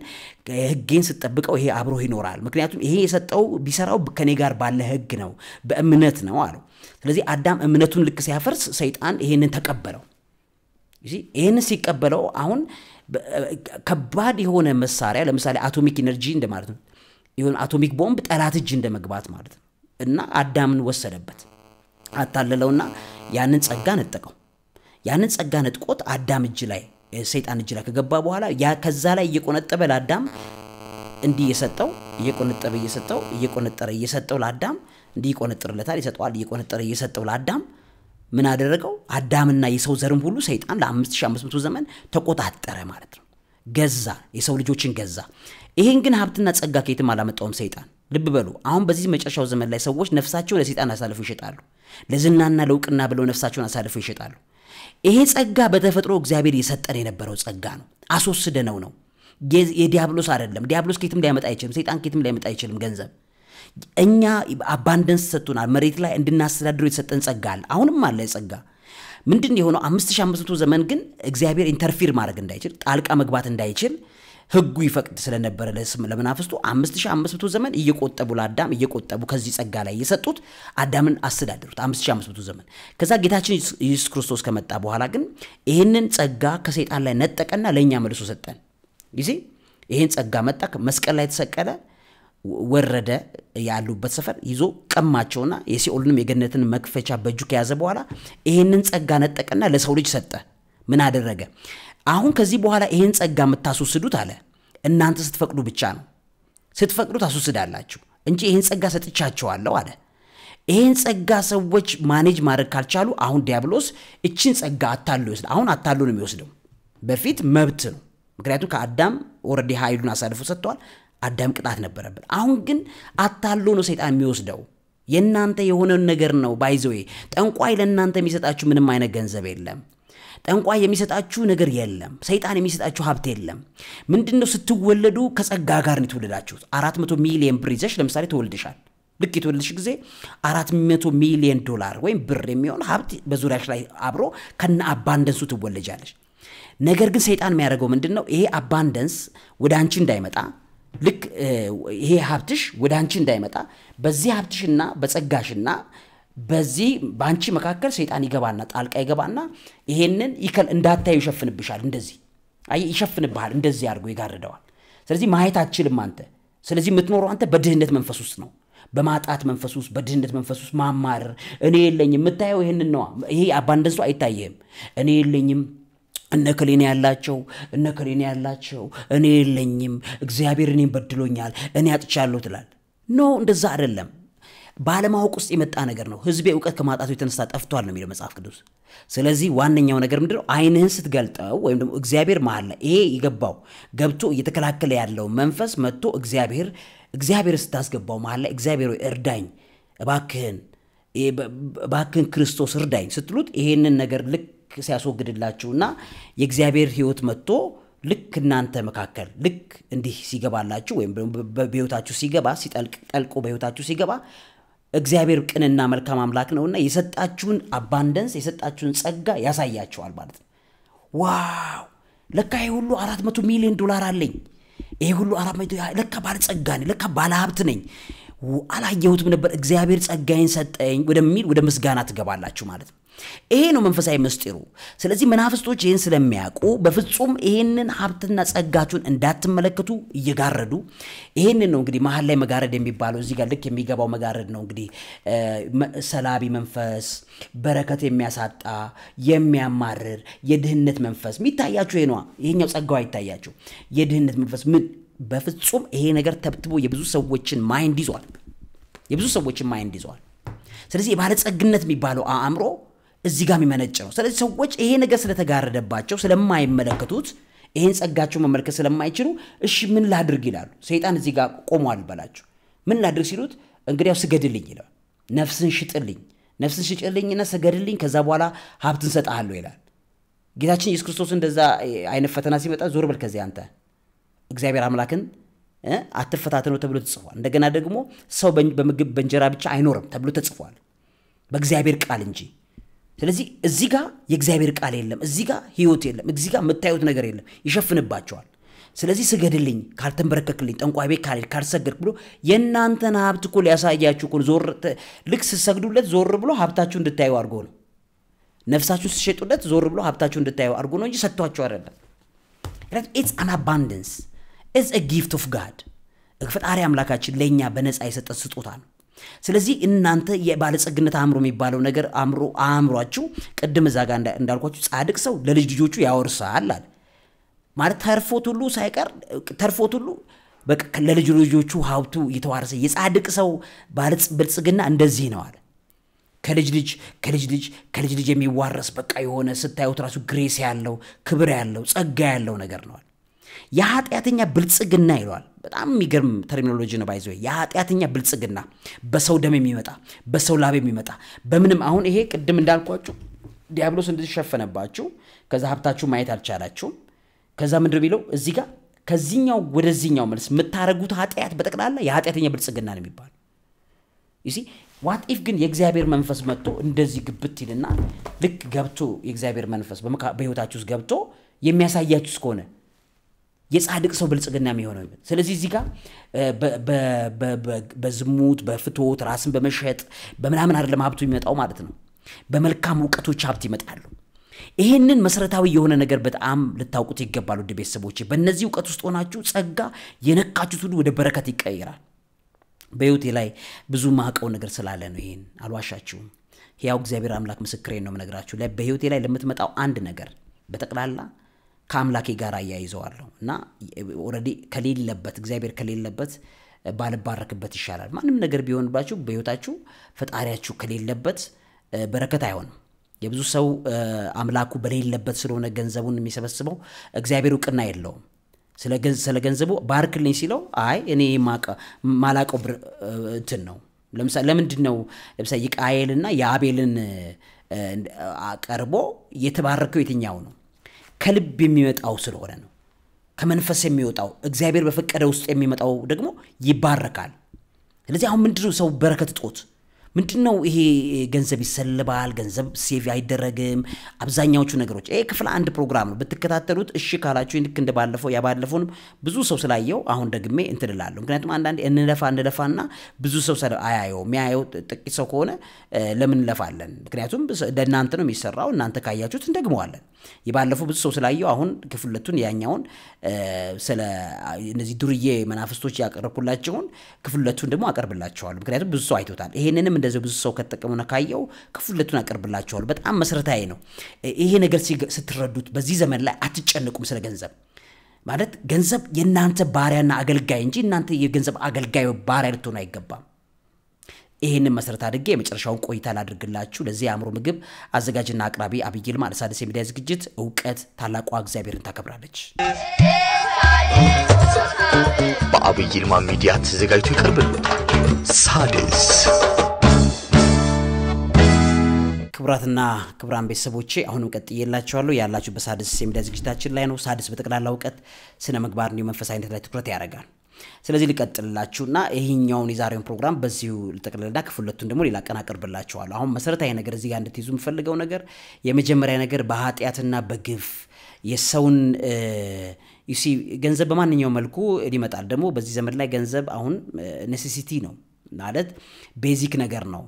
ህጌን ስጠብቀው ይሄ አብሮ ይኖራል። ምክንያቱም ይሄ የሰጠው ቢሰራው ከኔ ጋር ባለ ህግ ነው፣ በእምነት ነው አለው። ስለዚህ አዳም እምነቱን ልክ ሲያፈርስ ሰይጣን ይሄንን ተቀበለው። ይህንን ሲቀበለው አሁን ከባድ የሆነ መሳሪያ ለምሳሌ አቶሚክ ኢነርጂ እንደማለት ነው። ይሁን አቶሚክ ቦምብ ጠላት እጅ እንደመግባት ማለት ነው እና አዳምን ወሰደበት። አታለለውና ያንን ጸጋ ነጠቀው። ያንን ጸጋ ነጥቆት አዳም እጅ ላይ ሰይጣን እጅ ላይ ከገባ በኋላ ያ ከዛ ላይ እየቆነጠበ ለአዳም እንዲህ እየሰጠው እየቆነጠበ እየሰጠው እየቆነጠረ እየሰጠው ለአዳም እንዲህ ይቆነጥርለታል፣ ይሰጠዋል፣ እየቆነጠረ እየሰጠው ለአዳም ምን አደረገው? አዳምና የሰው ዘርም ሁሉ ሰይጣን ለ5500 ዘመን ተቆጣጠረ ማለት ነው። ገዛ፣ የሰው ልጆችን ገዛ። ይህን ግን ሀብትና ጸጋ ከየትም አላመጣውም ሰይጣን። ልብ በሉ። አሁን በዚህ መጨረሻው ዘመን ላይ ሰዎች ነፍሳቸው ለሰይጣን አሳልፈው ይሸጣሉ። ለዝናና ለውቅና ብለው ነፍሳቸውን አሳልፈው ይሸጣሉ። ይሄ ጸጋ በተፈጥሮ እግዚአብሔር የሰጠን የነበረው ጸጋ ነው። አስወስደነው ነው። የዲያብሎስ አይደለም። ዲያብሎስ ኬትም ሊያመጣ አይችልም። ሰይጣን ኬትም ሊያመጣ አይችልም ገንዘብ እኛ አባንደንስ ሰጥቶናል። መሬት ላይ እንድናስተዳድረው የተሰጠን ጸጋ አለ። አሁንም አለ ጸጋ። ምንድን የሆነው መቶ ዘመን ግን እግዚአብሔር ኢንተርፊር ማድረግ እንዳይችል ጣልቃ መግባት እንዳይችል ህጉ ይፈቅድ ስለነበረ ለመናፍስቱ አምስት ዘመን እየቆጠቡ ለአዳም እየቆጠቡ ከዚህ ጸጋ ላይ እየሰጡት አዳምን አስተዳደሩት አምስት ዘመን። ከዛ ጌታችን ኢየሱስ ክርስቶስ ከመጣ በኋላ ግን ይህንን ጸጋ ከሰይጣን ላይ ነጠቀና ለእኛ መልሶ ሰጠን ጊዜ ይህን ጸጋ መጣ፣ መስቀል ላይ ተሰቀለ፣ ወረደ ያሉበት ሰፈር ይዞ ቀማቸውና የሲኦልንም የገነትን መክፈቻ በእጁ ከያዘ በኋላ ይህንን ጸጋ ነጠቀና ለሰው ልጅ ሰጠ። ምን አደረገ? አሁን ከዚህ በኋላ ይሄን ጸጋ የምታስወስዱት አለ እናንተ ስትፈቅዱ ብቻ ነው። ስትፈቅዱ ታስወስዳላችሁ እንጂ ይሄን ጸጋ ሰጥቻቸዋለሁ አለ። ይህን ጸጋ ሰዎች ማኔጅ ማድረግ ካልቻሉ አሁን ዲያብሎስ እችን ጸጋ አታሎ ይወስድ። አሁን አታሎ ነው የሚወስደው። በፊት መብት ነው፣ ምክንያቱም ከአዳም ወረዲ ኃይሉን አሳልፎ ሰጥተዋል። አዳም ቅጣት ነበረበት። አሁን ግን አታሎ ነው ሰይጣን የሚወስደው። የእናንተ የሆነን ነገር ነው ባይዘዌ። ጠንቋይ ለእናንተ የሚሰጣችሁ ምንም አይነት ገንዘብ የለም። ጠንቋ የሚሰጣችሁ ነገር የለም። ሰይጣን የሚሰጣችሁ ሀብት የለም። ምንድን ነው? ስትወለዱ ከጸጋ ጋር ነው የተወለዳችሁት። አራት መቶ ሚሊየን ብር ይዘሽ ለምሳሌ ተወልደሻል። ልክ የተወለድሽ ጊዜ አራት መቶ ሚሊየን ዶላር ወይም ብር የሚሆን ሀብት በዙሪያሽ ላይ አብሮ ከነ አባንደንሱ ትወለጃለሽ። ነገር ግን ሰይጣን የሚያደርገው ምንድን ነው? ይሄ አባንደንስ ወደ አንቺ እንዳይመጣ ልክ ይሄ ሀብትሽ ወደ አንቺ እንዳይመጣ በዚህ ሀብትሽና በጸጋሽና በዚህ በአንቺ መካከል ሰይጣን ይገባና ጣልቃ ይገባና ይሄንን ይከል እንዳታዩ ይሸፍንብሻል። እንደዚህ አይ ይሸፍንብሃል፣ እንደዚህ አድርጎ ይጋርደዋል። ስለዚህ ማየት አችልም አንተ። ስለዚህ የምትኖረው አንተ በድህነት መንፈስ ውስጥ ነው። በማጣት መንፈስ ውስጥ፣ በድህነት መንፈስ ውስጥ ማማረር። እኔ የለኝም የምታየው ይህንን ነዋ። ይሄ አባንደንሱ አይታየህም። እኔ የለኝም እነ ከሌን ያላቸው እነ ከሌን ያላቸው እኔ የለኝም፣ እግዚአብሔር እኔም በድሎኛል፣ እኔ አጥቻለሁ ትላል። ኖ እንደዛ አይደለም። ባለማወቅ ውስጥ የመጣ ነገር ነው። ህዝቤ እውቀት ከማጣቱ የተነሳ ጠፍቷል ነው የሚለው መጽሐፍ ቅዱስ። ስለዚህ ዋነኛው ነገር ምንድነው? አይንህን ስትገልጠው ወይም ደግሞ እግዚአብሔር መሀል ይሄ የገባው ገብቶ እየተከላከለ ያለው መንፈስ መጥቶ እግዚአብሔር እግዚአብሔር ስታስገባው መሀል ላይ እግዚአብሔር እርዳኝ እባክህን እባክህን ክርስቶስ እርዳኝ ስትሉት ይሄንን ነገር ልክ ሲያስወግድላችሁና የእግዚአብሔር ህይወት መጥቶ ልክ እናንተ መካከል ልክ እንዲህ ሲገባላችሁ ወይም በህይወታችሁ ሲገባ ሲጠልቅ ጠልቆ በህይወታችሁ ሲገባ እግዚአብሔር ቅንና መልካም አምላክ ነውና የሰጣችሁን አባንደንስ የሰጣችሁን ጸጋ ያሳያችኋል ማለት ነው። ዋው ለካ ይህ ሁሉ አራት መቶ ሚሊዮን ዶላር አለኝ፣ ይህ ሁሉ አራት መቶ ለካ ባለጸጋ ነኝ፣ ለካ ባለሀብት ነኝ፣ አላየሁትም ነበር፣ እግዚአብሔር ጸጋይን ሰጠኝ ወደሚል ወደ ምስጋና ትገባላችሁ ማለት ነው። ይሄ ነው መንፈሳዊ ምስጢሩ። ስለዚህ መናፍስቶች ይህን ስለሚያውቁ በፍጹም ይህንን ሀብትና ጸጋችሁን እንዳትመለከቱ እየጋረዱ ይህንን ነው እንግዲህ መሀል ላይ መጋረድ የሚባለው እዚህ ጋር ልክ የሚገባው መጋረድ ነው እንግዲህ ሰላቢ መንፈስ፣ በረከት የሚያሳጣ የሚያማርር የድህነት መንፈስ የሚታያችሁ ይሄ ነዋ። ይሄኛው ጸጋው አይታያችሁ የድህነት መንፈስ ምን በፍጹም ይሄ ነገር ተብትቦ የብዙ ሰዎችን ማይንድ ይዟል። የብዙ ሰዎችን ማይንድ ይዟል። ስለዚህ የባለጸግነት የሚባለው አእምሮ እዚህ ጋር የሚመነጭ ነው። ስለዚህ ሰዎች ይሄ ነገር ስለተጋረደባቸው ስለማይመለከቱት ይሄን ጸጋቸው መመልከት ስለማይችሉ እሺ ምን ላድርግ ይላሉ። ሰይጣን እዚህ ጋር ቆሟል በላቸው። ምን ላድርግ ሲሉት እንግዲያው ስገድልኝ ይላል። ነፍስን ሽጥልኝ፣ ነፍስን ሽጥልኝና ስገድልኝ፣ ከዛ በኋላ ሀብትን እሰጥሃለሁ ይላል። ጌታችን ኢየሱስ ክርስቶስ እንደዛ አይነት ፈተና ሲመጣ ዞር በል ከዚህ አንተ እግዚአብሔር አምላክን አትፈታተኑ ተብሎ ተጽፏል። እንደገና ደግሞ ሰው በምግብ በእንጀራ ብቻ አይኖርም ተብሎ ተጽፏል፣ በእግዚአብሔር ቃል እንጂ ስለዚህ እዚህ ጋ የእግዚአብሔር ቃል የለም፣ እዚህ ጋ ህይወት የለም፣ እዚህ ጋ የምታዩት ነገር የለም። ይሸፍንባቸዋል። ስለዚህ ስገድልኝ፣ ካልተንበረከክልኝ፣ ጠንቋይ ቤት ካልሄድ፣ ካልሰገድክ ብሎ የእናንተን ሀብት እኮ ሊያሳያችሁ እኮ ዞር ልክ ስትሰግዱለት ዞር ብሎ ሀብታችሁ እንድታዩ አድርጎ ነው። ነፍሳችሁን ስትሸጡለት ዞር ብሎ ሀብታችሁ እንድታዩ አድርጎ ነው እንጂ ሰጥቷችሁ አይደለም። ኢትስ አን አባንደንስ ኢትስ ጊፍት ኦፍ ጋድ። ፈጣሪ አምላካችን ለእኛ በነፃ የሰጠን ስጦታ ነው። ስለዚህ እናንተ የባለጸግነት አእምሮ የሚባለው ነገር አእምሮ አእምሯችሁ ቅድም እዛ ጋር እንዳልኳችሁ ጻድቅ ሰው ለልጅ ልጆቹ ያወርሳል አለ ማለት ተርፎት ሁሉ ሳይቀር ተርፎት ሁሉ ለልጅ ልጆቹ ሀብቱ እየተዋረሰ የጻድቅ ሰው ብልጽግና እንደዚህ ነው አለ ከልጅ ልጅ ከልጅ ልጅ ከልጅ ልጅ የሚዋረስ በቃ የሆነ ስታዩት ራሱ ግሬስ ያለው ክብር ያለው ጸጋ ያለው ነገር ነዋል የኃጢአተኛ ብልጽግና ይለዋል። በጣም የሚገርም ተርሚኖሎጂ ነው ባይዘ የኃጢአተኛ ብልጽግና በሰው ደም የሚመጣ በሰው ላብ የሚመጣ በምንም አሁን ይሄ ቅድም እንዳልኳችሁ ዲያብሎስ እንደዚህ ከዛ ሀብታችሁ ማየት አልቻላችሁም። ከዛ ምድር ቢለው እዚህ ጋር ከዚኛው ወደዚህኛው መልስ የምታደርጉት ኃጢአት በጠቅላላ የኃጢአተኛ ብልጽግና ነው የሚባል ይሲ ዋት ኢፍ ግን የእግዚአብሔር መንፈስ መጥቶ እንደዚህ ግብት ይልና ልክ ገብቶ የእግዚአብሔር መንፈስ በህይወታችሁ ውስጥ ገብቶ የሚያሳያችሁ እስከሆነ የጻድቅ ሰው ብልጽግና የሚሆነው ይበት። ስለዚህ እዚህ ጋር በዝሙት በፍቶት ራስን በመሸጥ በምናምን አይደለም ሀብቱ የሚመጣው ማለት ነው። በመልካም እውቀቶች ሀብት ይመጣሉ። ይህንን መሰረታዊ የሆነ ነገር በጣም ልታውቁት ይገባሉ ውድ ቤተሰቦች፣ በእነዚህ እውቀት ውስጥ ሆናችሁ ጸጋ የነካችሁት ሁሉ ወደ በረከት ይቀይራል። በህይወቴ ላይ ብዙ ማቀው ነገር ስላለ ነው። ይህን አልዋሻችሁም። ያው እግዚአብሔር አምላክ ምስክሬን ነው የምነግራችሁ። በህይወቴ ላይ ለምትመጣው አንድ ነገር በጠቅላላ ከአምላኬ ጋር አያይዘዋለሁ እና ኦልሬዲ ከሌለበት እግዚአብሔር ከሌለበት ባልባረክበት ይሻላል። ማንም ነገር ቢሆንባችሁ በህይወታችሁ ፈጣሪያችሁ ከሌለበት በረከት አይሆንም። የብዙ ሰው አምላኩ በሌለበት ስለሆነ ገንዘቡን የሚሰበስበው እግዚአብሔር እውቅና የለውም። ስለ ገንዘቡ ባርክልኝ ሲለው አይ እኔ ማላቀው እንትን ነው። ለምንድን ነው ለምሳሌ የቃየልና የአቤልን ቀርቦ የተባረከው የትኛው ነው? ከልብ የሚመጣው ስለሆነ ነው። ከመንፈስ የሚወጣው እግዚአብሔር በፈቀደ ውስጥ የሚመጣው ደግሞ ይባረካል። ስለዚህ አሁን ምንድነው ሰው በረከት ጦት ምንድን ነው ይሄ ገንዘብ ይሰልባል፣ ገንዘብ ሴቭ አይደረግም፣ አብዛኛዎቹ ነገሮች ይሄ ክፍል አንድ ፕሮግራም ነው። ብትከታተሉት እሺ ካላችሁ ልክ እንደባለፈው ያባለፈውን ብዙ ሰው ስላየው አሁን ደግሜ እንትልላለሁ። ምክንያቱም አንዳንዴ እንለፋ እንለፋና ብዙ ሰው አያየው። የሚያየው ጥቂት ሰው ከሆነ ለምን እንለፋለን? ምክንያቱም ለእናንተ ነው የሚሰራው። እናንተ ካያችሁት እንደግመዋለን። የባለፈው ብዙ ሰው ስላየው አሁን ክፍል ሁለቱን ያኛውን ስለ እነዚህ ዱርዬ መናፍስቶች ያቀረብኩላቸውን ክፍል ሁለቱን ደግሞ አቀርብላቸዋለሁ። ምክንያቱም ብዙ ሰው አይቶታል። ይሄንንም እንደዚሁ ብዙ ሰው ከተጠቀሙ ካየው ክፍለቱን አቀርብላቸዋል። በጣም መሰረታዊ ነው። ይሄ ነገር ስትረዱት በዚህ ዘመን ላይ አትጨንቁም ስለ ገንዘብ። ማለት ገንዘብ የእናንተ ባሪያና አገልጋይ እንጂ እናንተ የገንዘብ አገልጋይ ባሪያ ልትሆኑ አይገባም። ይህንን መሰረት አድርጌ የመጨረሻውን ቆይታ ላድርግላችሁ። ለዚህ የአእምሮ ምግብ አዘጋጅና አቅራቢ አብይ ይልማ ለሣድስ የሚዲያ ዝግጅት እውቀት ታላቋ እግዚአብሔርን ታከብራለች። በአብይ ይልማ ሚዲያ ተዘጋጅቶ ይቀርብልታል ሣድስ ክቡራትና ክቡራን ቤተሰቦቼ አሁንም ቀጥዬላችኋለሁ። ያላችሁ በሳድስ የሚዲያ ዝግጅታችን ላይ ነው። ሳድስ በጠቅላላ እውቀት፣ ስነ ምግባር እንዲሁም መንፈስ አይነት ላይ ትኩረት ያደርጋል። ስለዚህ ልቀጥልላችሁና ይህኛውን የዛሬውን ፕሮግራም በዚሁ ልጠቅልልና ክፍል ሁለቱን ደግሞ ሌላ ቀን አቀርብላችኋለሁ። አሁን መሰረታዊ ነገር እዚህ ጋር እንድትይዙ የምፈልገው ነገር የመጀመሪያ ነገር በኃጢአትና በግፍ የሰውን ዩሲ ገንዘብ በማንኛውም መልኩ ሊመጣል። ደግሞ በዚህ ዘመን ላይ ገንዘብ አሁን ኔሴሲቲ ነው ማለት ቤዚክ ነገር ነው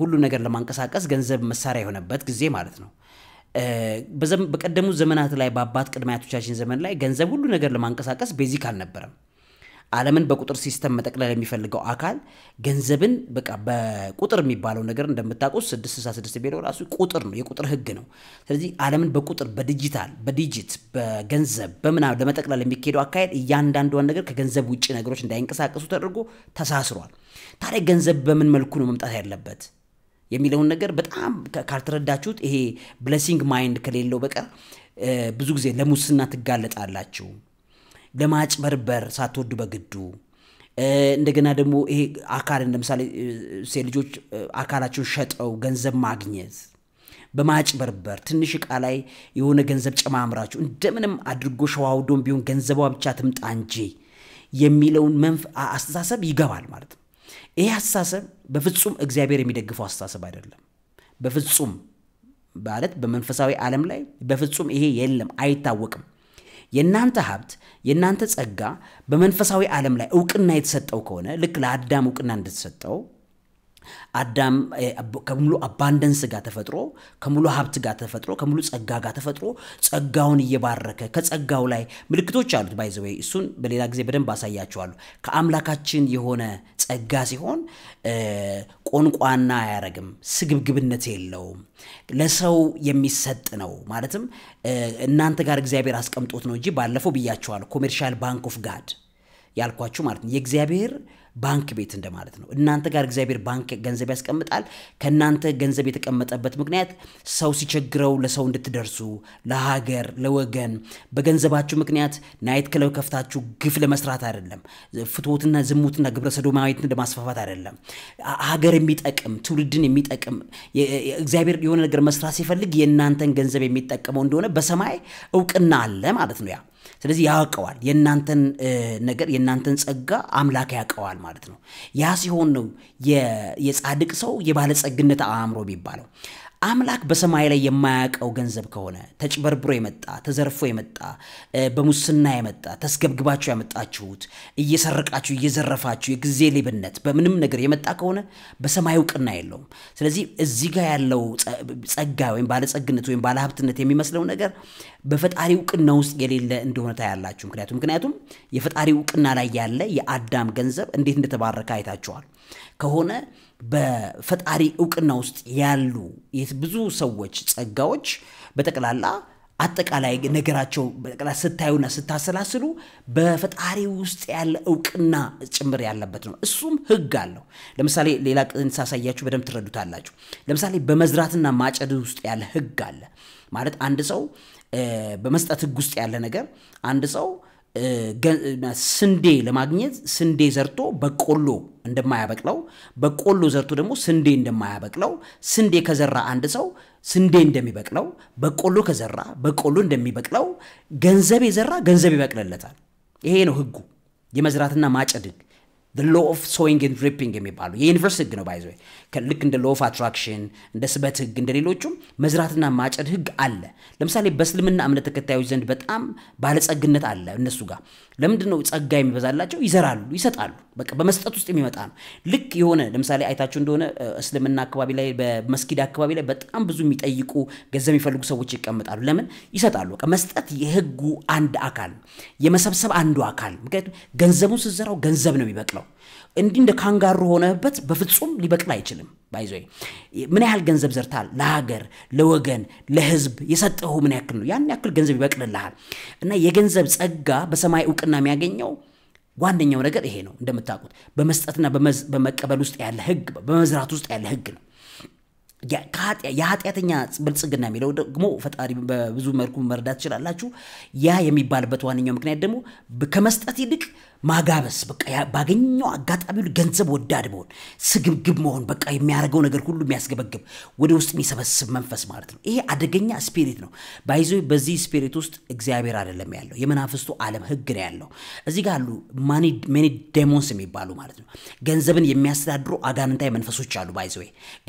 ሁሉም ነገር ለማንቀሳቀስ ገንዘብ መሳሪያ የሆነበት ጊዜ ማለት ነው። በቀደሙት ዘመናት ላይ በአባት ቅድመ አያቶቻችን ዘመን ላይ ገንዘብ ሁሉ ነገር ለማንቀሳቀስ ቤዚክ አልነበረም። ዓለምን በቁጥር ሲስተም መጠቅለል የሚፈልገው አካል ገንዘብን በቃ በቁጥር የሚባለው ነገር እንደምታውቁት 666 የሚለው ራሱ ቁጥር ነው፣ የቁጥር ህግ ነው። ስለዚህ ዓለምን በቁጥር በዲጂታል በዲጂት በገንዘብ በምና ለመጠቅለል የሚካሄደው አካሄድ እያንዳንዷን ነገር ከገንዘብ ውጭ ነገሮች እንዳይንቀሳቀሱ ተደርጎ ተሳስሯል። ታዲያ ገንዘብ በምን መልኩ ነው መምጣት ያለበት የሚለውን ነገር በጣም ካልተረዳችሁት ይሄ ብለሲንግ ማይንድ ከሌለው በቀር ብዙ ጊዜ ለሙስና ትጋለጣላችሁ። ለማጭበርበር ሳትወዱ በግዱ እንደገና ደግሞ ይሄ አካል ለምሳሌ ሴት ልጆች አካላቸውን ሸጠው ገንዘብ ማግኘት በማጭበርበር ትንሽ እቃ ላይ የሆነ ገንዘብ ጨማምራችሁ እንደምንም አድርጎ ሸዋውዶን ቢሆን ገንዘቧ ብቻ ትምጣ እንጂ የሚለውን መንፍ አስተሳሰብ ይገባል ማለት ነው። ይህ አስተሳሰብ በፍጹም እግዚአብሔር የሚደግፈው አስተሳሰብ አይደለም። በፍጹም ማለት በመንፈሳዊ ዓለም ላይ በፍጹም ይሄ የለም፣ አይታወቅም። የእናንተ ሀብት የእናንተ ጸጋ በመንፈሳዊ ዓለም ላይ እውቅና የተሰጠው ከሆነ ልክ ለአዳም እውቅና እንደተሰጠው አዳም ከሙሉ አባንደንስ ጋር ተፈጥሮ ከሙሉ ሀብት ጋር ተፈጥሮ ከሙሉ ጸጋ ጋር ተፈጥሮ ጸጋውን እየባረከ ከጸጋው ላይ ምልክቶች አሉት። ባይዘወይ እሱን በሌላ ጊዜ በደንብ አሳያቸዋለሁ። ከአምላካችን የሆነ ጸጋ ሲሆን ቆንቋና አያረግም፣ ስግብግብነት የለውም፣ ለሰው የሚሰጥ ነው። ማለትም እናንተ ጋር እግዚአብሔር አስቀምጦት ነው እንጂ ባለፈው ብያቸዋለሁ፣ ኮሜርሻል ባንክ ኦፍ ጋድ ያልኳችሁ ማለት ነው የእግዚአብሔር ባንክ ቤት እንደማለት ነው። እናንተ ጋር እግዚአብሔር ባንክ ገንዘብ ያስቀምጣል። ከእናንተ ገንዘብ የተቀመጠበት ምክንያት ሰው ሲቸግረው ለሰው እንድትደርሱ፣ ለሀገር፣ ለወገን በገንዘባችሁ ምክንያት ናይት ክለብ ከፍታችሁ ግፍ ለመስራት አይደለም። ፍትወትና ዝሙትና ግብረ ሰዶማዊትን ለማስፋፋት አይደለም። ሀገር የሚጠቅም ትውልድን የሚጠቅም እግዚአብሔር የሆነ ነገር መስራት ሲፈልግ የእናንተን ገንዘብ የሚጠቀመው እንደሆነ በሰማይ እውቅና አለ ማለት ነው ያ ስለዚህ ያውቀዋል። የእናንተን ነገር የእናንተን ጸጋ አምላክ ያውቀዋል ማለት ነው። ያ ሲሆን ነው የጻድቅ ሰው የባለጸግነት አእምሮ የሚባለው። አምላክ በሰማይ ላይ የማያውቀው ገንዘብ ከሆነ ተጭበርብሮ የመጣ ተዘርፎ የመጣ በሙስና የመጣ ተስገብግባችሁ ያመጣችሁት እየሰረቃችሁ እየዘረፋችሁ የጊዜ ሌብነት በምንም ነገር የመጣ ከሆነ በሰማይ እውቅና የለውም። ስለዚህ እዚህ ጋር ያለው ጸጋ ወይም ባለጸግነት ወይም ባለሀብትነት የሚመስለው ነገር በፈጣሪ እውቅና ውስጥ የሌለ እንደሆነ ታያላችሁ። ምክንያቱም ምክንያቱም የፈጣሪ እውቅና ላይ ያለ የአዳም ገንዘብ እንዴት እንደተባረከ አይታችኋል ከሆነ በፈጣሪ እውቅና ውስጥ ያሉ ብዙ ሰዎች ጸጋዎች በጠቅላላ አጠቃላይ ነገራቸው በጠቅላላ ስታዩና ስታሰላስሉ በፈጣሪ ውስጥ ያለ እውቅና ጭምር ያለበት ነው። እሱም ህግ አለው። ለምሳሌ ሌላ ቅን ሳሳያችሁ በደንብ ትረዱታላችሁ። ለምሳሌ በመዝራትና ማጨድ ውስጥ ያለ ህግ አለ። ማለት አንድ ሰው በመስጠት ህግ ውስጥ ያለ ነገር አንድ ሰው ስንዴ ለማግኘት ስንዴ ዘርቶ በቆሎ እንደማያበቅለው በቆሎ ዘርቶ ደግሞ ስንዴ እንደማያበቅለው ስንዴ ከዘራ አንድ ሰው ስንዴ እንደሚበቅለው በቆሎ ከዘራ በቆሎ እንደሚበቅለው ገንዘብ የዘራ ገንዘብ ይበቅልለታል። ይሄ ነው ህጉ፣ የመዝራትና ማጨድግ ሎ ኦፍ ሶዊንግ ኤንድ ሪፒንግ የሚባሉ የዩኒቨርስ ህግ ነው ባይዘ ልክ እንደ ሎ ኦፍ አትራክሽን እንደ ስበት ህግ እንደ ሌሎቹም መዝራትና ማጨድ ህግ አለ። ለምሳሌ በእስልምና እምነት ተከታዮች ዘንድ በጣም ባለጸግነት አለ እነሱ ጋር። ለምንድን ነው ጸጋ የሚበዛላቸው? ይዘራሉ፣ ይሰጣሉ። በቃ በመስጠት ውስጥ የሚመጣ ነው። ልክ የሆነ ለምሳሌ አይታችሁ እንደሆነ እስልምና አካባቢ ላይ በመስጊድ አካባቢ ላይ በጣም ብዙ የሚጠይቁ ገንዘብ የሚፈልጉ ሰዎች ይቀመጣሉ። ለምን ይሰጣሉ? በቃ መስጠት የህጉ አንድ አካል ነው። የመሰብሰብ አንዱ አካል ምክንያቱም ገንዘቡን ስትዘራው ገንዘብ ነው የሚበቅለው። እንዲህ እንደ ካንጋሩ ሆነበት በፍጹም ሊበቅል አይችልም። ባይዞ ምን ያህል ገንዘብ ዘርታል፣ ለሀገር፣ ለወገን፣ ለህዝብ የሰጠሁ ምን ያክል ነው? ያን ያክል ገንዘብ ይበቅልልሃል። እና የገንዘብ ጸጋ በሰማይ እውቅና የሚያገኘው ዋነኛው ነገር ይሄ ነው። እንደምታውቁት በመስጠትና በመቀበል ውስጥ ያለ ህግ፣ በመዝራት ውስጥ ያለ ህግ ነው። የኃጢአተኛ ብልጽግና የሚለው ደግሞ ፈጣሪ በብዙ መልኩ መረዳት ትችላላችሁ። ያ የሚባልበት ዋነኛው ምክንያት ደግሞ ከመስጠት ይልቅ ማጋበስ በቃ ባገኘው አጋጣሚ ሁሉ ገንዘብ ወዳድ መሆን፣ ስግብግብ መሆን፣ በቃ የሚያደርገው ነገር ሁሉ የሚያስገበግብ ወደ ውስጥ የሚሰበስብ መንፈስ ማለት ነው። ይሄ አደገኛ ስፒሪት ነው። ባይዞ በዚህ ስፒሪት ውስጥ እግዚአብሔር አይደለም ያለው፣ የመናፍስቱ ዓለም ህግ ነው ያለው። እዚህ ጋር አሉ ሜኒ ዴሞንስ የሚባሉ ማለት ነው። ገንዘብን የሚያስተዳድሩ አጋንንታዊ መንፈሶች አሉ። ባይዞ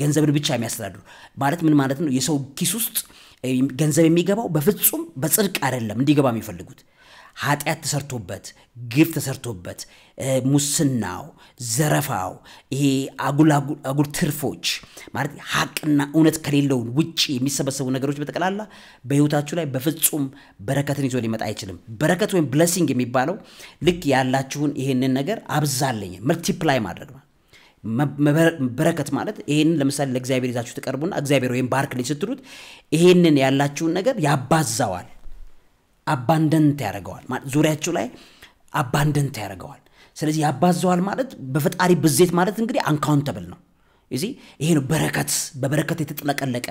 ገንዘብን ብቻ የሚያስተዳድሩ ማለት ምን ማለት ነው? የሰው ኪስ ውስጥ ገንዘብ የሚገባው በፍጹም በጽድቅ አይደለም እንዲገባ የሚፈልጉት ኃጢአት ተሰርቶበት ግፍ ተሰርቶበት ሙስናው፣ ዘረፋው፣ ይሄ አጉል ትርፎች ማለት ሀቅና እውነት ከሌለውን ውጭ የሚሰበሰቡ ነገሮች በጠቅላላ በህይወታችሁ ላይ በፍጹም በረከትን ይዞ ሊመጣ አይችልም። በረከት ወይም ብለሲንግ የሚባለው ልክ ያላችሁን ይሄንን ነገር አብዛለኝ መልቲፕላይ ማድረግ ነው። በረከት ማለት ይህንን ለምሳሌ ለእግዚአብሔር ይዛችሁ ትቀርቡና እግዚአብሔር ወይም ባርክልኝ ስትሉት ይሄንን ያላችሁን ነገር ያባዛዋል። አባንደንት ያደርገዋል። ዙሪያቸው ላይ አባንደንት ያደርገዋል። ስለዚህ ያባዘዋል ማለት በፈጣሪ ብዜት ማለት እንግዲህ አንካውንተብል ነው። እዚህ ይሄ ነው በረከት፣ በበረከት የተጥለቀለቀ።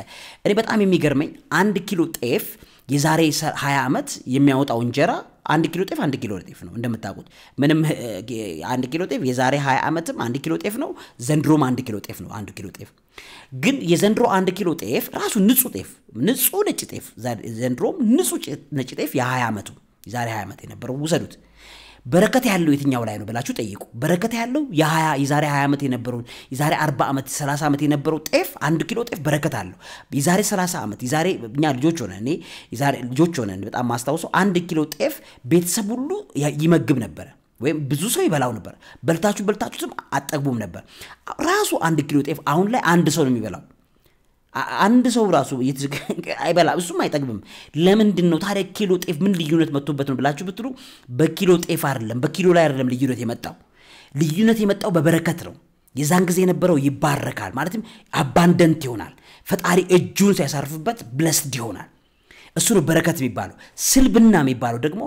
እኔ በጣም የሚገርመኝ አንድ ኪሎ ጤፍ የዛሬ 20 ዓመት የሚያወጣው እንጀራ አንድ ኪሎ ጤፍ አንድ ኪሎ ጤፍ ነው እንደምታውቁት። ምንም አንድ ኪሎ ጤፍ የዛሬ 20 ዓመትም አንድ ኪሎ ጤፍ ነው፣ ዘንድሮም አንድ ኪሎ ጤፍ ነው። አንድ ኪሎ ጤፍ ግን የዘንድሮ አንድ ኪሎ ጤፍ ራሱ ንጹህ ጤፍ ንጹህ ነጭ ጤፍ ዘንድሮም ንጹህ ነጭ ጤፍ የ20 ዓመቱ የዛሬ 20 ዓመት የነበረው ውሰዱት በረከት ያለው የትኛው ላይ ነው ብላችሁ ጠይቁ። በረከት ያለው የዛሬ 20 ዓመት የነበረው የዛሬ 40 ዓመት 30 ዓመት የነበረው ጤፍ አንድ ኪሎ ጤፍ በረከት አለው። የዛሬ 30 ዓመት የዛሬ እኛ ልጆች ሆነ እኔ የዛሬ ልጆች ሆነን በጣም ማስታውሰው አንድ ኪሎ ጤፍ ቤተሰብ ሁሉ ይመግብ ነበረ። ወይም ብዙ ሰው ይበላው ነበር። በልታችሁ በልታችሁትም አጠግቡም ነበር። ራሱ አንድ ኪሎ ጤፍ አሁን ላይ አንድ ሰው ነው የሚበላው። አንድ ሰው ራሱ አይበላ እሱም አይጠግብም። ለምንድን ነው ታዲያ ኪሎ ጤፍ ምን ልዩነት መጥቶበት ነው ብላችሁ ብትሉ በኪሎ ጤፍ አይደለም፣ በኪሎ ላይ አይደለም ልዩነት የመጣው። ልዩነት የመጣው በበረከት ነው። የዛን ጊዜ የነበረው ይባረካል፣ ማለትም አባንደንት ይሆናል። ፈጣሪ እጁን ሲያሳርፍበት ብለስድ ይሆናል። እሱ ነው በረከት የሚባለው። ስልብና የሚባለው ደግሞ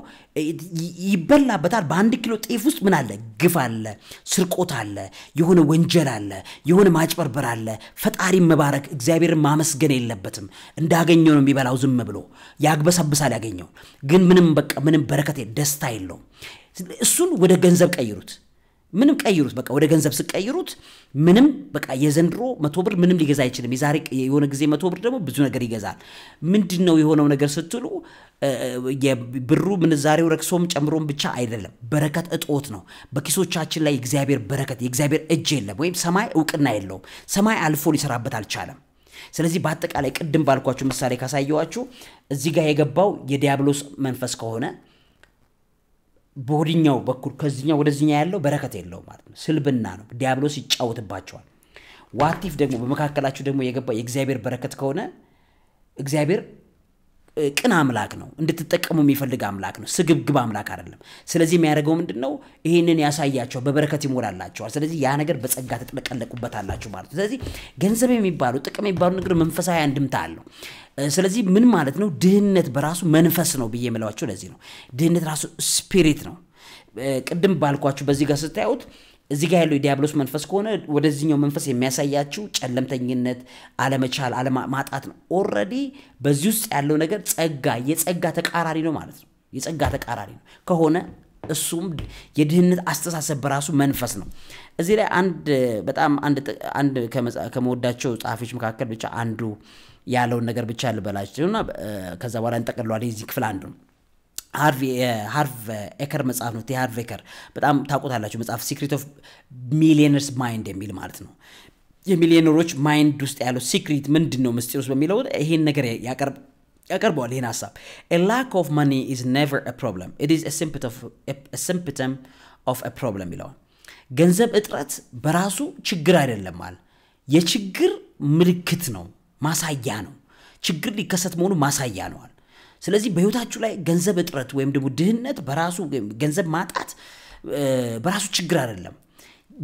ይበላበታል። በአንድ ኪሎ ጤፍ ውስጥ ምን አለ? ግፍ አለ፣ ስርቆት አለ፣ የሆነ ወንጀል አለ፣ የሆነ ማጭበርበር አለ። ፈጣሪ መባረክ እግዚአብሔርን ማመስገን የለበትም። እንዳገኘው ነው የሚበላው። ዝም ብሎ ያግበሰብሳል። ያገኘው ግን ምንም በቃ ምንም በረከት ደስታ የለውም። እሱን ወደ ገንዘብ ቀይሩት። ምንም ቀይሩት፣ በቃ ወደ ገንዘብ ስቀይሩት ምንም በቃ የዘንድሮ መቶ ብር ምንም ሊገዛ አይችልም። የዛሬ የሆነ ጊዜ መቶ ብር ደግሞ ብዙ ነገር ይገዛል። ምንድን ነው የሆነው ነገር ስትሉ የብሩ ምንዛሬው ረክሶም ጨምሮም ብቻ አይደለም፣ በረከት እጦት ነው። በኪሶቻችን ላይ የእግዚአብሔር በረከት የእግዚአብሔር እጅ የለም፣ ወይም ሰማይ እውቅና የለውም። ሰማይ አልፎ ሊሰራበት አልቻለም። ስለዚህ በአጠቃላይ ቅድም ባልኳችሁ ምሳሌ ካሳየዋችሁ እዚህ ጋር የገባው የዲያብሎስ መንፈስ ከሆነ በወዲኛው በኩል ከዚኛው ወደዚኛ ያለው በረከት የለው ማለት ነው። ስልብና ነው። ዲያብሎስ ይጫወትባቸዋል። ዋቲፍ ደግሞ በመካከላችሁ ደግሞ የገባ የእግዚአብሔር በረከት ከሆነ እግዚአብሔር ቅን አምላክ ነው። እንድትጠቀሙ የሚፈልግ አምላክ ነው። ስግብግብ አምላክ አይደለም። ስለዚህ የሚያደርገው ምንድን ነው? ይህንን ያሳያቸዋል፣ በበረከት ይሞላላቸዋል። ስለዚህ ያ ነገር በጸጋ ትጥለቀለቁበታላችሁ ማለት ነው። ስለዚህ ገንዘብ የሚባሉ ጥቅም የሚባሉ ነገር መንፈሳዊ አንድምታ አለው። ስለዚህ ምን ማለት ነው? ድህነት በራሱ መንፈስ ነው ብዬ የምለዋቸው ለዚህ ነው። ድህነት ራሱ ስፒሪት ነው። ቅድም ባልኳችሁ በዚህ ጋር ስታዩት እዚህ ጋር ያለው የዲያብሎስ መንፈስ ከሆነ ወደዚህኛው መንፈስ የሚያሳያችው ጨለምተኝነት፣ አለመቻል፣ አለማጣት ነው። ኦልሬዲ በዚህ ውስጥ ያለው ነገር ጸጋ የጸጋ ተቃራሪ ነው ማለት ነው። የጸጋ ተቃራሪ ነው ከሆነ እሱም የድህነት አስተሳሰብ በራሱ መንፈስ ነው። እዚህ ላይ አንድ በጣም አንድ ከመወዳቸው ጸሐፊዎች መካከል ብቻ አንዱ ያለውን ነገር ብቻ ልበላችሁ ከዛ በኋላ እንጠቅለዋለን። የዚህ ክፍል አንዱ ነው። ሃርቭ ኤከር መጽሐፍ ነው። ሃርቭ ኤከር በጣም ታውቆታላችሁ መጽሐፍ ሲክሪት ኦፍ ሚሊየነርስ ማይንድ የሚል ማለት ነው። የሚሊዮነሮች ማይንድ ውስጥ ያለው ሲክሪት ምንድን ነው ምስጢር ውስጥ በሚለው ይሄን ነገር ያቀርበዋል። ይህን ሀሳብ ላክ ኦፍ ማኒ ኢዝ ኔቨር ፕሮብለም ኢት ኢዝ ሲምፕተም ኦፍ ፕሮብለም ይለዋል። ገንዘብ እጥረት በራሱ ችግር አይደለም አለ። የችግር ምልክት ነው፣ ማሳያ ነው። ችግር ሊከሰት መሆኑ ማሳያ ነው አለ። ስለዚህ በህይወታችሁ ላይ ገንዘብ እጥረት ወይም ደግሞ ድህነት በራሱ ገንዘብ ማጣት በራሱ ችግር አይደለም፣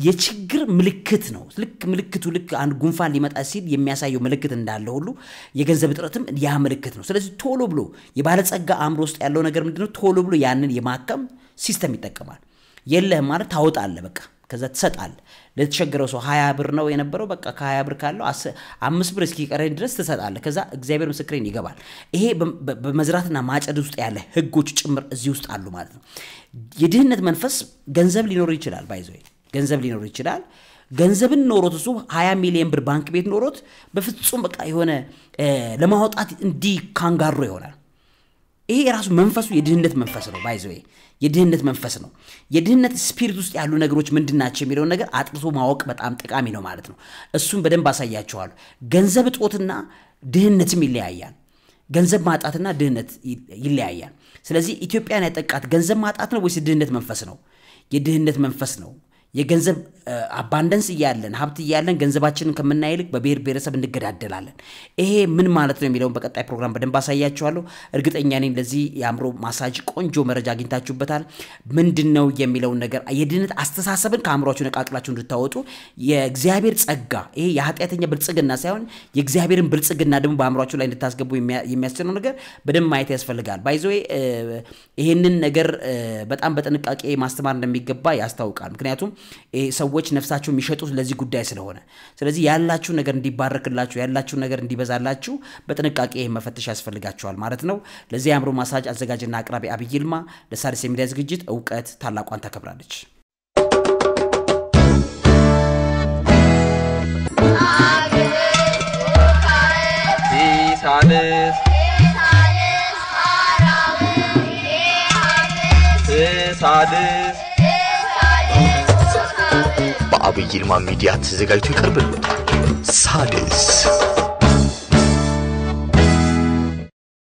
የችግር ምልክት ነው። ልክ ምልክቱ ልክ አንድ ጉንፋን ሊመጣ ሲል የሚያሳየው ምልክት እንዳለ ሁሉ የገንዘብ እጥረትም ያ ምልክት ነው። ስለዚህ ቶሎ ብሎ የባለጸጋ አእምሮ ውስጥ ያለው ነገር ምንድነው? ቶሎ ብሎ ያንን የማከም ሲስተም ይጠቀማል። የለህም ማለት ታወጣለህ፣ በቃ ከዛ ትሰጣለህ። ለተቸገረው ሰው ሀያ ብር ነው የነበረው። በቃ ከሀያ ብር ካለው አምስት ብር እስኪቀረኝ ድረስ ትሰጣለህ። ከዛ እግዚአብሔር ምስክሬን ይገባል። ይሄ በመዝራትና ማጨድ ውስጥ ያለ ህጎች ጭምር እዚህ ውስጥ አሉ ማለት ነው። የድህነት መንፈስ ገንዘብ ሊኖር ይችላል። ባይዘ ገንዘብ ሊኖር ይችላል። ገንዘብን ኖሮት እሱ 20 ሚሊዮን ብር ባንክ ቤት ኖሮት በፍጹም በቃ የሆነ ለማውጣት እንዲህ ካንጋሮ ይሆናል። ይሄ የራሱ መንፈሱ የድህነት መንፈስ ነው ባይዘዌ የድህነት መንፈስ ነው። የድህነት ስፒሪት ውስጥ ያሉ ነገሮች ምንድን ናቸው የሚለውን ነገር አጥርቶ ማወቅ በጣም ጠቃሚ ነው ማለት ነው። እሱም በደንብ አሳያቸዋሉ ገንዘብ እጦትና ድህነትም ይለያያል። ገንዘብ ማጣትና ድህነት ይለያያል። ስለዚህ ኢትዮጵያን ያጠቃት ገንዘብ ማጣት ነው ወይስ ድህነት መንፈስ ነው? የድህነት መንፈስ ነው። የገንዘብ አባንደንስ እያለን ሀብት እያለን ገንዘባችንን ከምናይ ይልቅ በብሔር ብሔረሰብ እንገዳደላለን። ይሄ ምን ማለት ነው የሚለውን በቀጣይ ፕሮግራም በደንብ አሳያችኋለሁ። እርግጠኛ ነኝ ለዚህ የአእምሮ ማሳጅ ቆንጆ መረጃ አግኝታችሁበታል። ምንድን ነው የሚለውን ነገር የድህነት አስተሳሰብን ከአእምሯችሁ ነቃቅላችሁ እንድታወጡ የእግዚአብሔር ጸጋ ይሄ የኃጢአተኛ ብልጽግና ሳይሆን የእግዚአብሔርን ብልጽግና ደግሞ በአእምሯችሁ ላይ እንድታስገቡ የሚያስችለው ነገር በደንብ ማየት ያስፈልጋል። ባይዘ ይህንን ነገር በጣም በጥንቃቄ ማስተማር እንደሚገባ ያስታውቃል። ምክንያቱም ሰዎች ነፍሳቸው የሚሸጡት ለዚህ ጉዳይ ስለሆነ፣ ስለዚህ ያላችሁ ነገር እንዲባረክላችሁ፣ ያላችሁ ነገር እንዲበዛላችሁ በጥንቃቄ ይህ መፈተሽ ያስፈልጋችኋል ማለት ነው። ለዚህ የአእምሮ ማሳጅ አዘጋጅና አቅራቢ አብይ ይልማ። ለሣድስ የሚዲያ ዝግጅት እውቀት ታላቋን ታከብራለች። ሳልስ በዐቢይ ይልማ ሚዲያ ተዘጋጅቶ ይቀርብልዎታል። ሳድስ